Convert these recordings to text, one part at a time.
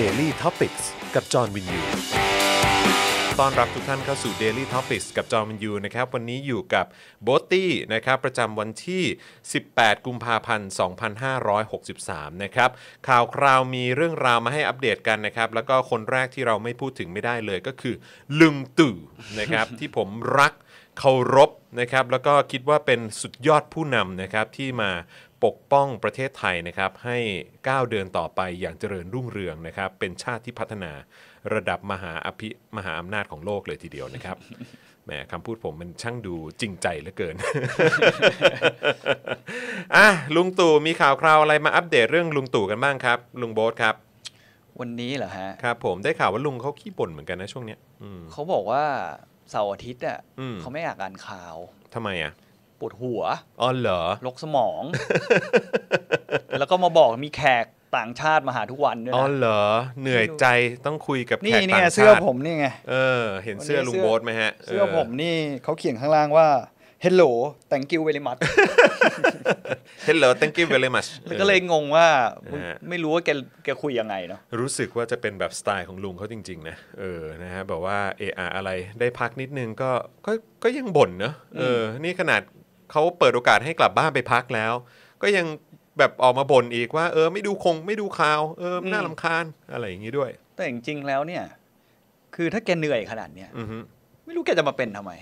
Daily Topics กับจอห์นวินยูต้อนรับทุกท่านเข้าสู่ Daily Topics กับจอห์นวินยูนะครับ วันนี้อยู่กับโบตี้นะครับ ประจำวันที่ 18 กุมภาพันธ์ 2563 นะครับ ข่าวคราวมีเรื่องราวมาให้อัปเดตกันนะครับ แล้วก็คนแรกที่เราไม่พูดถึงไม่ได้เลยก็คือลุงตู่นะครับที่ผมรักเคารพนะครับ แล้วก็คิดว่าเป็นสุดยอดผู้นำนะครับที่มาปกป้องประเทศไทยนะครับให้ก้าวเดินต่อไปอย่างเจริญรุ่งเรืองนะครับ เป็นชาติที่พัฒนาระดับมหาอภิมหาอำนาจของโลกเลยทีเดียวนะครับแหมคำพูดผมมันช่างดูจริงใจเหลือเกินอ่ะลุงตู่มีข่าวคราวอะไรมาอัปเดตเรื่องลุงตู่กันบ้างครับ ลุงโบ๊ทครับ วันนี้เหรอฮะครับ ผมได้ข่าวว่าลุงเขาขี้บ่นเหมือนกันนะช่วงเนี้ย อืเขาบอกว่าเสาร์อาทิตย์อ่ะเขาไม่อยากอ่านข่าวทำไมอ่ะปวดหัว อ๋อเหรอลกสมอง แล้วก็มาบอกมีแขกต่างชาติมาหาทุกวันด้วยอ๋อเหรอ เหนื่อยใจต้องคุยกับแขกต่างชาติ นี่เนี่ยเสื้อผมนี่ไง เออ เห็นเสื้อลุงโบ๊ทไหมฮะ เสื้อผมนี่เขาเขียนข้างล่างว่า Hello thank you very much Hello thank you very much แล้วก็เลยงงว่า ไม่รู้ว่าแกแกคุยยังไงเนาะ รู้สึกว่าจะเป็นแบบสไตล์ของลุงเขาจริงๆนะ เออ นะฮะ แบบว่าเอออะไรได้พักนิดนึงก็ ก็ ก็ยังบ่นเนาะเออ นี่ขนาดเขาเปิดโอกาสให้กลับบ้านไปพักแล้ว ก็ยังแบบออกมาบ่นอีกว่า เออไม่ดูคงไม่ดูข่าว เออน่าลำคาญอะไรอย่างนี้ด้วย แต่จริงๆแล้วเนี่ยคือถ้าแกเหนื่อยขนาดเนี้ยไม่รู้แกจะมาเป็นทำไม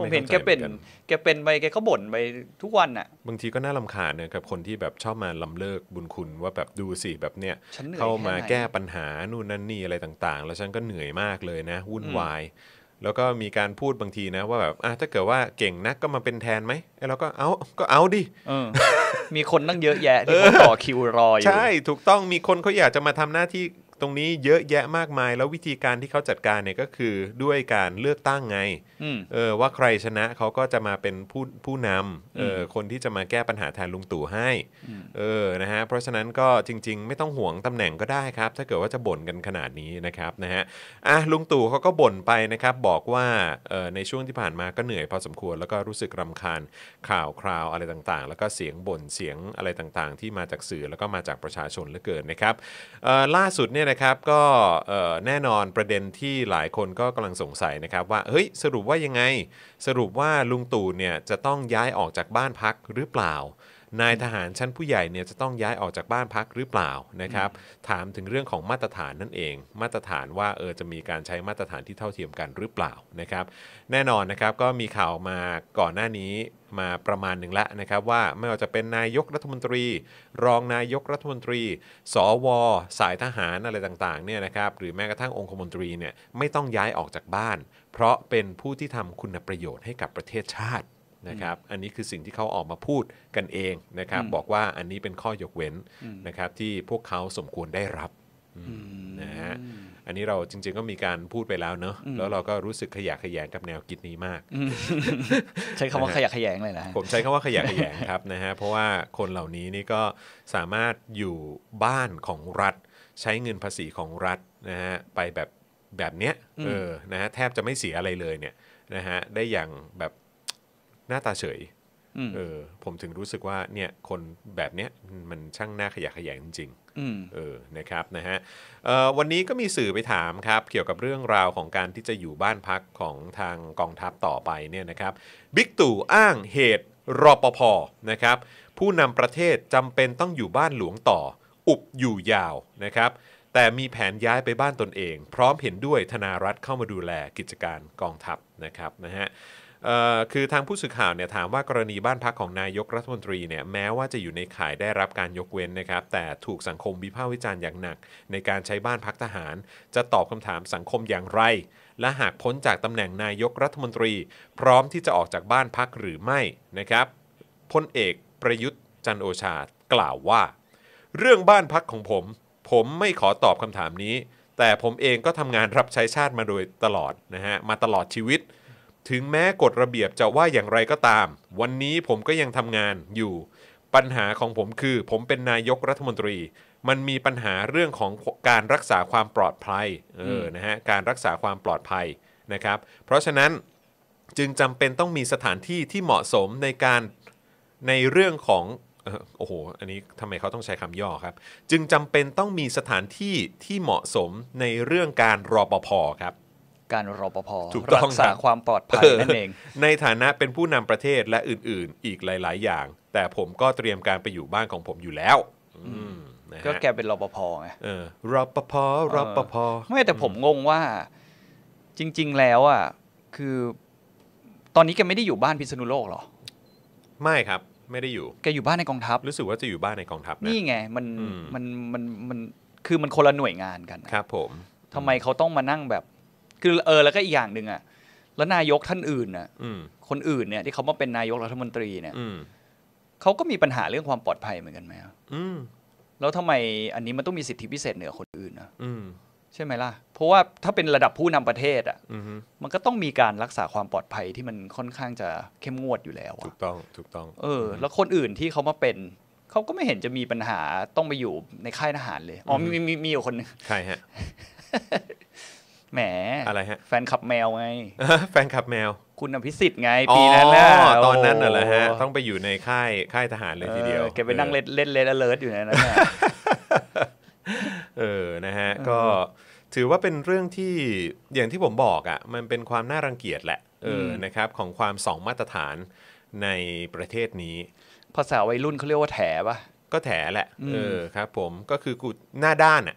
ผมเห็นแกเป็นแกเป็นไปแกก็บ่นไปทุกวันอ่ะบางทีก็น่าลำคาญนะรับคนที่แบบชอบมาลำเลิกบุญคุณว่าแบบดูสิแบบเนี้ยเข้ามาแก้ปัญหานู่นนั่นนี่อะไรต่างๆแล้วฉันก็เหนื่อยมากเลยนะวุ่นวายแล้วก็มีการพูดบางทีนะ ว่าแบบอ่ะถ้าเกิดว่าเก่งนักก็มาเป็นแทนไหมไอ้เราก็เอาก็เอาดิ มีคนตั้งเยอะแยะที่เขาต่อคิวรออยู่ ใช่ ถูกต้องมีคนเขาอยากจะมาทำหน้าที่ตรงนี้เยอะแยะมากมายแล้ววิธีการที่เขาจัดการเนี่ยก็คือด้วยการเลือกตั้งไงเออว่าใครชนะเขาก็จะมาเป็นผู้ผู้นำเออคนที่จะมาแก้ปัญหาแทนลุงตู่ให้เออนะฮะเพราะฉะนั้นก็จริง ๆ ไม่ต้องห่วงตำแหน่งก็ได้ครับ ถ้าเกิดว่าจะบ่นกันขนาดนี้นะครับนะฮะอ่ะลุงตู่เขาก็บ่นไปนะครับ บอกว่าเออในช่วงที่ผ่านมาก็เหนื่อย พอสมควรแล้วก็รู้สึกรำคาญข่าวคราวอะไรต่างๆ แล้วก็เสียงบ่นเสียงอะไรต่างๆ ที่มาจากสื่อแล้วก็มาจากประชาชนเหลือเกินนะครับเออล่าสุดเนี่ยนนะครับก็แน่นอนประเด็นที่หลายคนก็กำลังสงสัยนะครับว่าเฮ้ยสรุปว่ายังไง สรุปว่าลุงตู่เนี่ยจะต้องย้ายออกจากบ้านพักหรือเปล่านายทหารชั้นผู้ใหญ่เนี่ยจะต้องย้ายออกจากบ้านพักหรือเปล่านะครับ ถามถึงเรื่องของมาตรฐานนั่นเอง มาตรฐานว่าเออจะมีการใช้มาตรฐานที่เท่าเทียมกันหรือเปล่านะครับ แน่นอนนะครับก็มีข่าวมาก่อนหน้านี้มาประมาณหนึ่งแล้วนะครับว่าไม่ว่าจะเป็นนายกรัฐมนตรี รองนายกรัฐมนตรี สว สายทหารอะไรต่างๆเนี่ยนะครับหรือแม้กระทั่งองคมนตรีเนี่ยไม่ต้องย้ายออกจากบ้าน เพราะเป็นผู้ที่ทำคุณประโยชน์ให้กับประเทศชาตินะครับอันนี้คือสิ่งที่เขาออกมาพูดกันเองนะครับ บอกว่าอันนี้เป็นข้อยกเว้นนะครับที่พวกเขาสมควรได้รับนะฮะอันนี้เราจริงๆก็มีการพูดไปแล้วเนอะแล้วเราก็รู้สึกขยะขยงกับแนวคิดนี้มาก ใช้คำว่าขยะขยงเลยนะผมใช้คำว่าขยะขยงครับนะฮะเพราะว่าคนเหล่านี้นี่ก็สามารถอยู่บ้านของรัฐใช้เงินภาษีของรัฐนะฮะไปแบบแบบเนี้ยเออนะฮะแทบจะไม่เสียอะไรเลยเนี่ยนะฮะได้อย่างแบบหน้าตาเฉยเออผมถึงรู้สึกว่าเนี่ยคนแบบเนี้ยมันช่างหน้าขยะขยงจริงเออ นะครับ นะฮะวันนี้ก็มีสื่อไปถามครับ เกี่ยวกับเรื่องราวของการที่จะอยู่บ้านพักของทางกองทัพต่อไปเนี่ยนะครับ บิ๊กตู่อ้างเหตุรอปภนะครับ ผู้นำประเทศจำเป็นต้องอยู่บ้านหลวงต่อ อุบอยู่ยาวนะครับ แต่มีแผนย้ายไปบ้านตนเอง พร้อมเห็นด้วยธนารัฐเข้ามาดูแลกิจการกองทัพนะครับ นะฮะคือทางผู้สื่อข่าวเนี่ยถามว่ากรณีบ้านพักของนายกรัฐมนตรีเนี่ยแม้ว่าจะอยู่ในข่ายได้รับการยกเว้นนะครับ แต่ถูกสังคมวิพากษ์วิจารณ์อย่างหนัก ในการใช้บ้านพักทหาร จะตอบคำถามสังคมอย่างไร และหากพ้นจากตำแหน่งนายกรัฐมนตรี พร้อมที่จะออกจากบ้านพักหรือไม่นะครับพลเอกประยุทธ์จันโอชากล่าวว่า เรื่องบ้านพักของผม ผมไม่ขอตอบคำถามนี้ แต่ผมเองก็ทำงานรับใช้ชาติมาโดยตลอดนะฮะมาตลอดชีวิตถึงแม้กฎระเบียบจะว่าอย่างไรก็ตาม วันนี้ผมก็ยังทำงานอยู่ปัญหาของผมคือ ผมเป็นนายกรัฐมนตรี มันมีปัญหาเรื่องของการรักษาความปลอดภัยเออนะฮะการรักษาความปลอดภัยนะครับ เพราะฉะนั้นจึงจำเป็นต้องมีสถานที่ที่เหมาะสมในการในเรื่องของโอ้โหอันนี้ทำไมเขาต้องใช้คำย่อครับ จึงจำเป็นต้องมีสถานที่ที่เหมาะสมในเรื่องการรอปภครับการรปภถูกต้รัองกษาคความปลอดภัยนั่นเอง ในฐานะเป็นผู้นำประเทศและอื่นๆ อีกหลายๆอย่าง แต่ผมก็เตรียมการไปอยู่บ้านของผมอยู่แล้วอนะฮะก็แกเป็นรปภไงอรปภรปภไม่แต่ผมงงว่า จริงๆแล้วอ่ะคือ ตอนนี้แกไม่ได้อยู่บ้านพิษณุโลกหรอ ไม่ครับ ไม่ได้อยู่แกอยู่บ้านในกองทัพรู้สึกว่าจะอยู่บ้านในกองทัพ นี่ไงมันมันมันมันคือมันคนละหน่วยงานกันครับ ผมทำไมเขาต้องมานั่งแบบคือเออแล้วก็อีกอย่างหนึ่งอ่ะ แล้วนายกท่านอื่นน่ะคนอื่นเนี่ย ที่เขามาเป็นนายกรัฐมนตรีเนี่ยเขาก็มีปัญหาเรื่องความปลอดภัยเหมือนกันไหมแล้วทำไมอันนี้มันต้องมีสิทธิพิเศษเหนือคนอื่นนะใช่ไหมล่ะ เพราะว่าถ้าเป็นระดับผู้นำประเทศ อ่ะมันก็ต้องมีการรักษาความปลอดภัยที่มันค่อนข้างจะเข้มงวดอยู่แล้วถูกต้องถูกต้อง เออ แล้วคนอื่นที่เขามาเป็นเขาก็ไม่เห็นจะมีปัญหาต้องไปอยู่ในค่ายทหารเลยอ๋อมีมีมีอยู่คนนึงใครฮะแหมอะไรฮะแฟนขับแมวไงแฟนขับแมว คุณอภิสิทธิ์ไง ปีนั้นนะตอนนั้นเหรอฮะต้องไปอยู่ในค่ายค่ายทหารเลยทีเดียวแกไปนั่งเล่นเล่นเลนเลิร์ดอยู่ในนั้นเออนะฮะก็ถือว่าเป็นเรื่องที่อย่างที่ผมบอกอ่ะมันเป็นความน่ารังเกียจแหละเออนะครับของความสองมาตรฐานในประเทศนี้ภาษาวัยรุ่นเขาเรียกว่าแถปะก็แถแหละเออครับผมก็คือกูหน้าด้านอ่ะ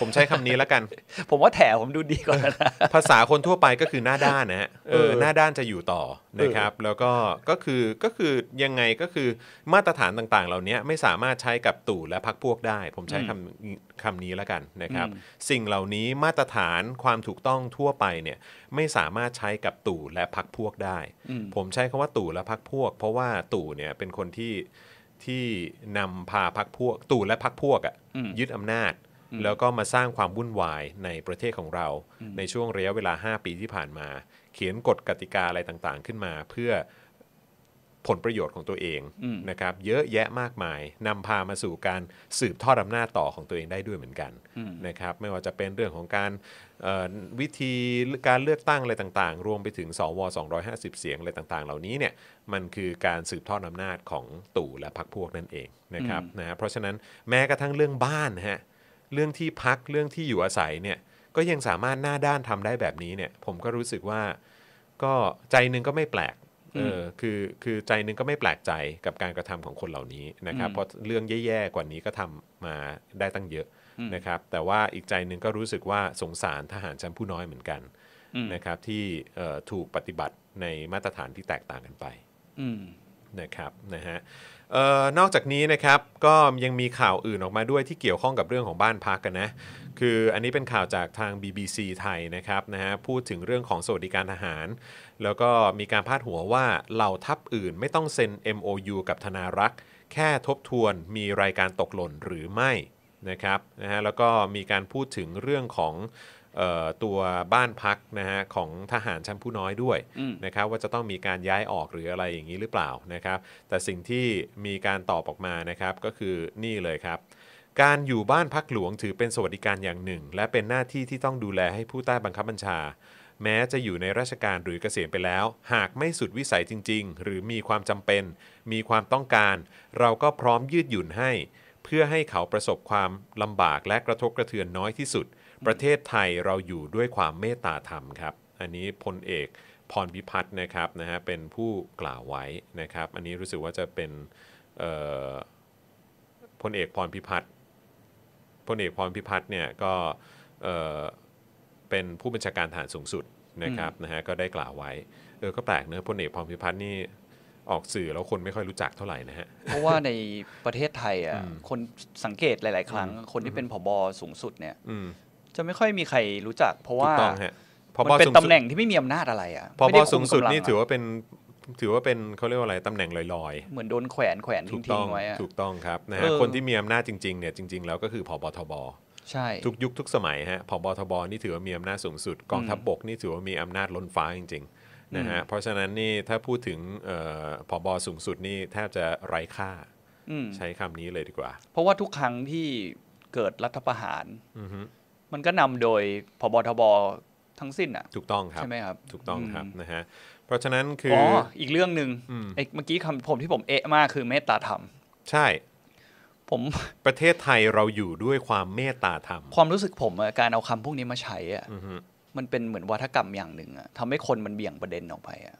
ผมใช้คำนี้แล้วกัน ผมว่าแถผมดูดีกว่านะภาษาคนทั่วไปก็คือหน้าด้านนะฮะเออหน้าด้านจะอยู่ต่อนะครับแล้วก็ก็คือก็คือยังไงก็คือมาตรฐานต่างๆ เหล่านี้ไม่สามารถใช้กับตู่และพักพวกได้ ผมใช้คำคำนี้แล้วกันนะครับ สิ่งเหล่านี้มาตรฐานความถูกต้องทั่วไปเนี่ยไม่สามารถใช้กับตู่และพักพวกได้ ผมใช้คำว่าตู่และพักพวก เพราะว่าตู่เนี่ยเป็นคนที่ที่นำพาพักพวกตู่และพักพวกอะ่ะยึดอำนาจแล้วก็มาสร้างความวุ่นวายในประเทศของเราในช่วงระยะเวลา 5 ปีที่ผ่านมา เขียนกฎกติกาอะไรต่างๆ ขึ้นมาเพื่อผลประโยชน์ของตัวเองนะครับเยอะแยะมากมายนำพามาสู่การสืบทอดอำนาจต่อของตัวเองได้ด้วยเหมือนกันนะครับไม่ว่าจะเป็นเรื่องของการวิธีการเลือกตั้งอะไรต่างๆ รวมไปถึงสว250 เสียงอะไรต่าง ๆ เหล่านี้เนี่ยมันคือการสืบทอดอำนาจของตู่และพรรคพวกนั่นเองนะครับนะเพราะฉะนั้นแม้กระทั่งเรื่องบ้านฮะเรื่องที่พักเรื่องที่อยู่อาศัยเนี่ยก็ยังสามารถหน้าด้านทำได้แบบนี้เนี่ยผมก็รู้สึกว่าก็ใจนึงก็ไม่แปลกเออคือคือใจนึงก็ไม่แปลกใจกับการกระทำของคนเหล่านี้นะครับ เพราะเรื่องแย่ ๆ กว่านี้ก็ทำมาได้ตั้งเยอะนะครับ แต่ว่าอีกใจนึงก็รู้สึกว่าสงสารทหารชั้นผู้น้อยเหมือนกันนะครับที่ถูกปฏิบัติในมาตรฐานที่แตกต่างกันไปนะครับนะฮะนอกจากนี้นะครับก็ยังมีข่าวอื่นออกมาด้วยที่เกี่ยวข้องกับเรื่องของบ้านพักกันนะคืออันนี้เป็นข่าวจากทาง BBC ไทยนะครับนะฮะพูดถึงเรื่องของสวัสดิการทหาร แล้วก็มีการพาดหัวว่าเหล่าทัพอื่นไม่ต้องเซ็น MOU กับธนารักษ์ แค่ทบทวนมีรายการตกหล่นหรือไม่นะครับนะฮะแล้วก็มีการพูดถึงเรื่องของตัวบ้านพักนะฮะของทหารชั้นผู้น้อยด้วยนะครับว่าจะต้องมีการย้ายออกหรืออะไรอย่างนี้หรือเปล่านะครับ แต่สิ่งที่มีการตอบออกมานะครับก็คือนี่เลยครับ การอยู่บ้านพักหลวงถือเป็นสวัสดิการอย่างหนึ่ง และเป็นหน้าที่ที่ต้องดูแลให้ผู้ใต้บังคับบัญชา แม้จะอยู่ในราชการหรือเกษียณไปแล้ว หากไม่สุดวิสัยจริง ๆ หรือมีความจำเป็น มีความต้องการ เราก็พร้อมยืดหยุ่นให้ เพื่อให้เขาประสบความลำบากและกระทบกระเทือนน้อยที่สุดประเทศไทยเราอยู่ด้วยความเมตตาธรรมครับ อันนี้พลเอกพรพิพัฒน์นะครับนะฮะเป็นผู้กล่าวไว้นะครับ อันนี้รู้สึกว่าจะเป็นพลเอกพรพิพัฒน์พลเอกพรพิพัฒน์เนี่ยก็เป็นผู้บัญชาการฐานสูงสุดนะครับนะฮะก็ได้กล่าวไว้เออก็แปลกเนอะพลเอกพรพิพัฒน์นี่ออกสื่อแล้วคนไม่ค่อยรู้จักเท่าไหร่นะฮะเพราะว่าในประเทศไทยอ่ะคนสังเกตหลาย ๆ ครั้ง คนที่เป็นผบสูงสุดเนี่ยจะไม่ค่อยมีใครรู้จักเพราะว่ามันเป็นตำแหน่งที่ไม่มีอำนาจอะไรอ่ะพบสูงสุดนี่ถือว่าเป็นถือว่าเป็นเขาเรียกว่าอะไรตำแหน่งลอยๆ เหมือนโดนแขวนแขวนทิ้งไว้ถูกต้องครับนะฮะคนที่มีอำนาจจริงๆเนี่ยจริงๆ แล้วก็คือพบทบใช่ทุกยุคทุกสมัยฮะพบทบนี่ถือว่ามีอำนาจสูงสุด กองทัพบกนี่ถือว่ามีอำนาจล้นฟ้าจริงๆนะฮะเพราะฉะนั้นนี่ถ้าพูดถึงพบสูงสุดนี่แทบจะไร้ค่าใช้คำนี้เลยดีกว่า เพราะว่าทุกครั้งที่เกิดรัฐประหารมันก็นำโดยพบทบทั้งสิ้นอ่ะถูกต้องครับใช่ไหมครับถูกต้องครับนะฮะเพราะฉะนั้นคืออ๋ออีกเรื่องหนึ่งเมื่อกี้คำผมที่ผมเอะมากคือเมตตาธรรม ใช่ ผมประเทศไทยเราอยู่ด้วยความเมตตาธรรมความรู้สึกผมการเอาคำพวกนี้มาใช้อ่ะมันเป็นเหมือนวัฒกรรมอย่างหนึ่งอ่ะทำให้คนมันเบี่ยงประเด็นออกไปอ่ะ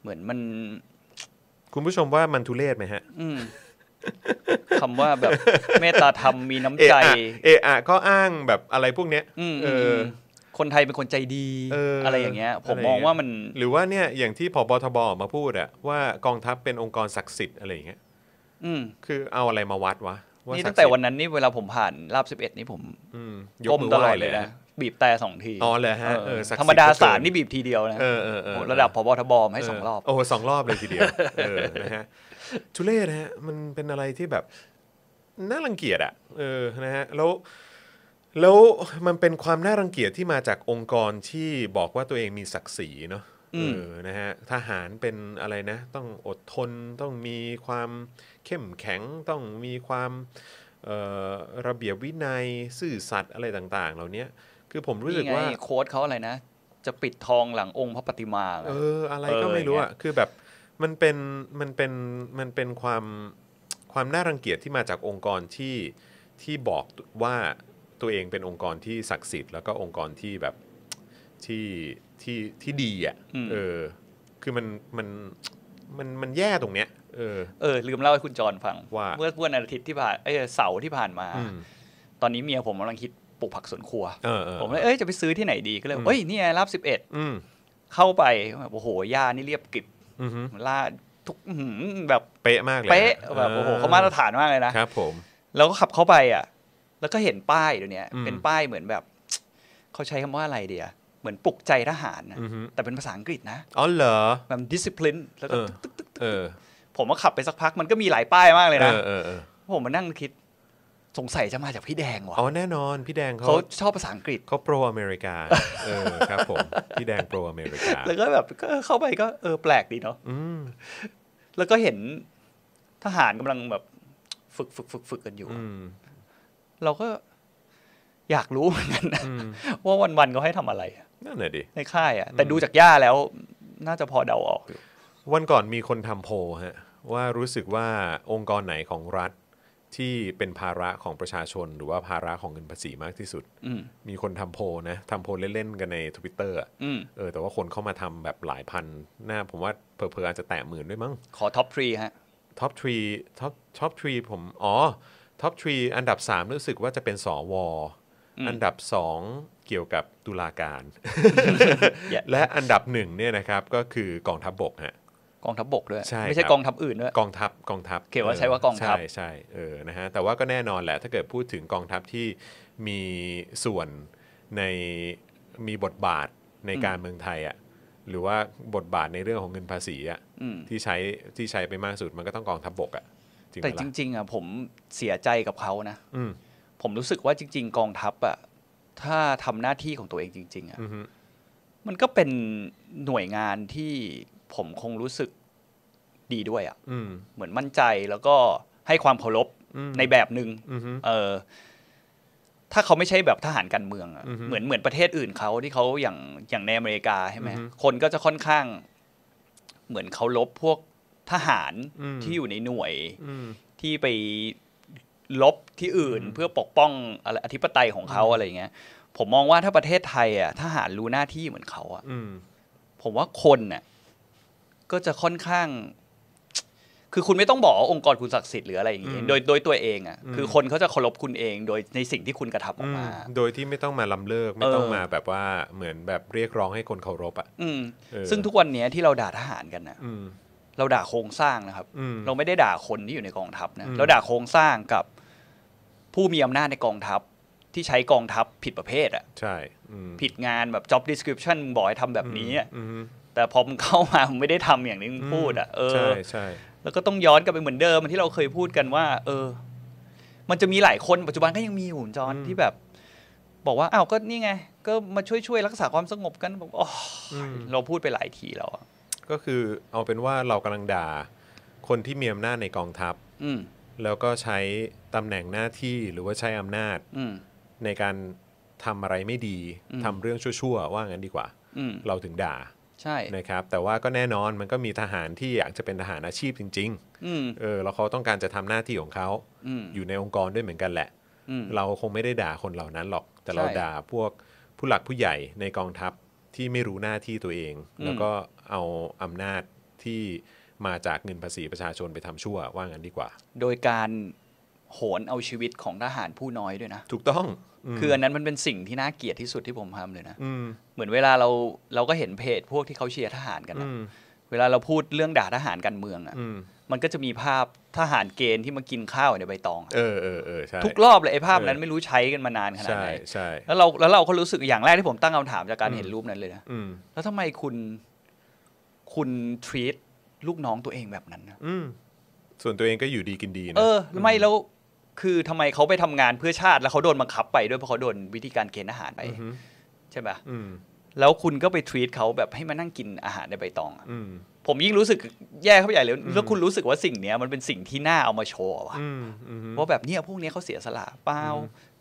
เหมือนมัน คุณผู้ชมว่ามันทุเลศไหมฮะคำว่าแบบเมตตาธรรมมีน้ำใจ เอะอะก็อ้างแบบอะไรพวกเนี้ยเออคนไทยเป็นคนใจดีอออะไรอย่างเงี้ยผมมองว่ามัน หรือว่าเนี่ย อย่างที่พบทบออกมาพูดอะว่ากองทัพเป็นองค์กรศักดิ์สิทธิ์อะไรอย่างเงี้ยคือเอาอะไรมาวัดวะนี่ตั้งแต่วันนั้นนี่เวลาผมผ่านราบสิบเอ็ดนี่ผมก้มตลอดเลยนะบีบแต่สองทีอ๋อเลยฮะธรรมดาสารนี่บีบทีเดียวนะระดับพบทบให้สองรอบโอ้สองรอบเลยทีเดียวนะฮะทุเล่นะฮะมันเป็นอะไรที่แบบน่ารังเกียจอะเออนะฮะแล้วแล้วมันเป็นความน่ารังเกียจที่มาจากองค์กรที่บอกว่าตัวเองมีศักดิ์ศรีเนาะเออนะฮะทหารเป็นอะไรนะ ต้องอดทนต้องมีความเข้มแข็งต้องมีความระเบียบวินัยซื่อสัตย์อะไรต่าง ๆ เหล่านี้คือผมรู้สึกว่าโค้ดเขาอะไรนะจะปิดทองหลังองค์พระปฏิมาเอออะไรก็ไม่รู้อะคือแบบมันเป็นมันเป็นมันเป็นความความน่ารังเกียจที่มาจากองค์กรที่ที่บอกว่าตัวเองเป็นองค์กรที่ศักดิ์สิทธิ์แล้วก็องค์กรที่แบบที่ที่ที่ดีอ่ะเออ คือมันมันมันมันแย่ตรงเนี้ยเออเออ ลืมเล่าให้คุณจรฟังว่า เมื่อวันอาทิตย์ที่ผ่านเอ้เสาร์ที่ผ่านมาตอนนี้เมียผมกำลังคิดปลูกผักสวนครัวผมเลยเอ้ย จะไปซื้อที่ไหนดีก็เลยเอ้ยนี่ไงรับสิบเอ็ดเข้าไปโอ้โหหญ้านี่เรียบกริบล่าทุกแบบเป๊ะมากเลย เป๊ะแบบโอ้โหเขามาตรฐานมากเลยนะครับผมเราก็ขับเข้าไปอ่ะแล้วก็เห็นป้ายเดี๋ยวนี้เป็นป้ายเหมือนแบบเขาใช้คำว่าอะไรเดียเหมือนปลุกใจทหารนะแต่เป็นภาษาอังกฤษนะอ๋อเหรอแบบ discipline แล้วก็ตึ๊กตึ๊กผมก็ขับไปสักพักมันก็มีหลายป้ายมากเลยนะผมมานั่งคิดสงสัยจะมาจากพี่แดงวะอ๋อแน่นอนพี่แดงเขาเขาชอบภาษาอังกฤษ เขาโปรอเมริกาเออครับผม พี่แดงโปรอเมริกา แล้วก็แบบก็เข้าไปก็เออแปลกดีเนาะแล้วก็เห็น ทหารกำลังแบบ ฝึกฝึกฝึกฝึกกันอยู่ เราก็อยากรู้เหมือนกันว่าวันวันๆเขาให้ทำอะไร นั่นแหละดิ ในค่ายอ่ะ แต่ดูจากย่าแล้ว น่าจะพอเดาออก วันก่อนมีคนทำโพฮะว่ารู้สึกว่าองค์กรไหนของรัฐที่เป็นภาระของประชาชนหรือว่าภาระของเงินภาษีมากที่สุด มีคนทำโพนะทำโพเล่นๆกันในทวิตเตอร์เออแต่ว่าคนเข้ามาทำแบบหลายพันหน้าผมว่าเพอๆอาจจะแตะหมื่นด้วยมั้ง ขอท็อปทรีฮะ ท็อปทรีท็อปท็อปทรีผมอ๋อท็อปทรีอันดับสามรู้สึกว่าจะเป็นสว อันดับสองเกี่ยวกับตุลาการ และอันดับหนึ่งเนี่ยนะครับก็คือกองทัพบบกฮะกองทัพบบกด้วย ไม่ใช่กองทัพอื่นด้วย กองทัพกองทัพเขียว่าใช้ว่ากองทัพใช่ใช่เออนะฮะแต่ว่าก็แน่นอนแหละ ถ้าเกิดพูดถึงกองทัพที่มีส่วนในมีบทบาทในการเมืองไทยอ่ะหรือว่าบทบาทในเรื่องของเงินภาษีอ่ะที่ใช้ที่ใช้ไปมากสุดมันก็ต้องกองทัพบบกอ่ะแต่จริง ๆอ่ะผมเสียใจกับเขานะผมรู้สึกว่าจริงๆ กองทัพอ่ะถ้าทำหน้าที่ของตัวเองจริง ๆอ่ะมันก็เป็นหน่วยงานที่ผมคงรู้สึกดีด้วยอะ่ะเหมือนมั่นใจแล้วก็ให้ความเคารพในแบบหนึง่งเออถ้าเขาไม่ใช่แบบทหารการเมืองอะเหมือนเหมือนประเทศอื่นเขาที่เขาอย่างอย่างในอเมริกาใช่ไหมคนก็จะค่อนข้างเหมือนเขาลบพวกทหารที่อยู่ในหน่วยที่ไปลบที่อื่นเพื่อปกป้องอะไรอธิปไตยของเขาอะไรเงี้ยผมมองว่าถ้าประเทศไทยอ่ะ ทหารรู้หน้าที่เหมือนเขาอ่ะผมว่าคนน่ะก็จะค่อนข้าง คือคุณไม่ต้องบอกว่าองค์กรคุณศักดิ์สิทธิ์หรืออะไรอย่างเงี้ยโดย โดยตัวเองอ่ะ คือคนเขาจะเคารพคุณเอง โดยในสิ่งที่คุณกระทำออกมา โดยที่ไม่ต้องมาล้ำเลิกไม่ต้องมาแบบว่าเหมือนแบบเรียกร้องให้คนเคารพอ่ะซึ่งทุกวันนี้ที่เราด่าทหารกันนะเราด่าโครงสร้างนะครับ เราไม่ได้ด่าคนที่อยู่ในกองทัพนะ เราด่าโครงสร้างกับ ผู้มีอำนาจในกองทัพที่ใช้กองทัพผิดประเภทอ่ะ ใช่ผิดงานแบบ job description บอกให้ทำแบบนี้แต่พอมันเข้ามาผมไม่ได้ทำอย่างที่มึงพูดอ่ะเออใช่ใช่แล้วก็ต้องย้อนกลับไปเหมือนเดิมที่เราเคยพูดกันว่า เออ มันจะมีหลายคนปัจจุบันก็ยังมีอยู่จอนที่แบบ บอกว่าอ้าวก็นี่ไง ก็มาช่วยช่วยรักษาความสงบกันบอกอ๋อเราพูดไปหลายทีแล้วก็คือเอาเป็นว่าเรากำลังด่า คนที่มีอำนาจในกองทัพแล้วก็ใช้ตำแหน่งหน้าที่หรือว่าใช้อำนาจในการทำอะไรไม่ดีทำเรื่องชั่วๆว่างั้นดีกว่าเราถึงด่าใช่ นะครับ แต่ว่าก็แน่นอน มันก็มีทหารที่อยากจะเป็นทหารอาชีพจริงๆเออแล้วเขาต้องการจะทำหน้าที่ของเขา อยู่ในองค์กรด้วยเหมือนกันแหละเราคงไม่ได้ด่าคนเหล่านั้นหรอก แต่เราด่าพวกผู้หลักผู้ใหญ่ในกองทัพที่ไม่รู้หน้าที่ตัวเอง แล้วก็เอาอำนาจที่มาจากเงินภาษีประชาชนไปทำชั่วว่างั้นดีกว่า โดยการโหนเอาชีวิตของทหารผู้น้อยด้วยนะถูกต้อง คืออันนั้นมันเป็นสิ่งที่น่าเกลียดที่สุดที่ผมทำเลยนะเหมือนเวลาเราเราก็เห็นเพจพวกที่เขาเชียร์ทหารกันนะเวลาเราพูดเรื่องด่าทหารกันเมืองอ่ะมันก็จะมีภาพทหารเกณฑ์ที่มากินข้าวในใบตองเออเออเออใช่ทุกรอบเลยไอ้ภาพนั้นไม่รู้ใช้กันมานานขนาดไหนใช่แล้วเราแล้วเราก็รู้สึกอย่างแรกที่ผมตั้งคำถามจากการเห็นรูปนั้นเลยนะแล้วทำไมคุณคุณทรีตลูกน้องตัวเองแบบนั้นนะส่วนตัวเองก็อยู่ดีกินดีนะเออไม่แล้วคือทำไมเขาไปทำงานเพื่อชาติแล้วเขาโดนบังคับไปด้วยเพราะเขาโดนวิธีการเกณฑ์อาหารไป ใช่ไหมแล้วคุณก็ไปทวีตเขาแบบให้มานั่งกินอาหารในใบตองผมยิ่งรู้สึกแย่เข้าไปใหญ่เลยแล้วคุณรู้สึกว่าสิ่งเนี้ยมันเป็นสิ่งที่น่าเอามาโชว์ว่ะว่าแบบเนี้ยพวกเนี้ยเขาเสียสละเปล่า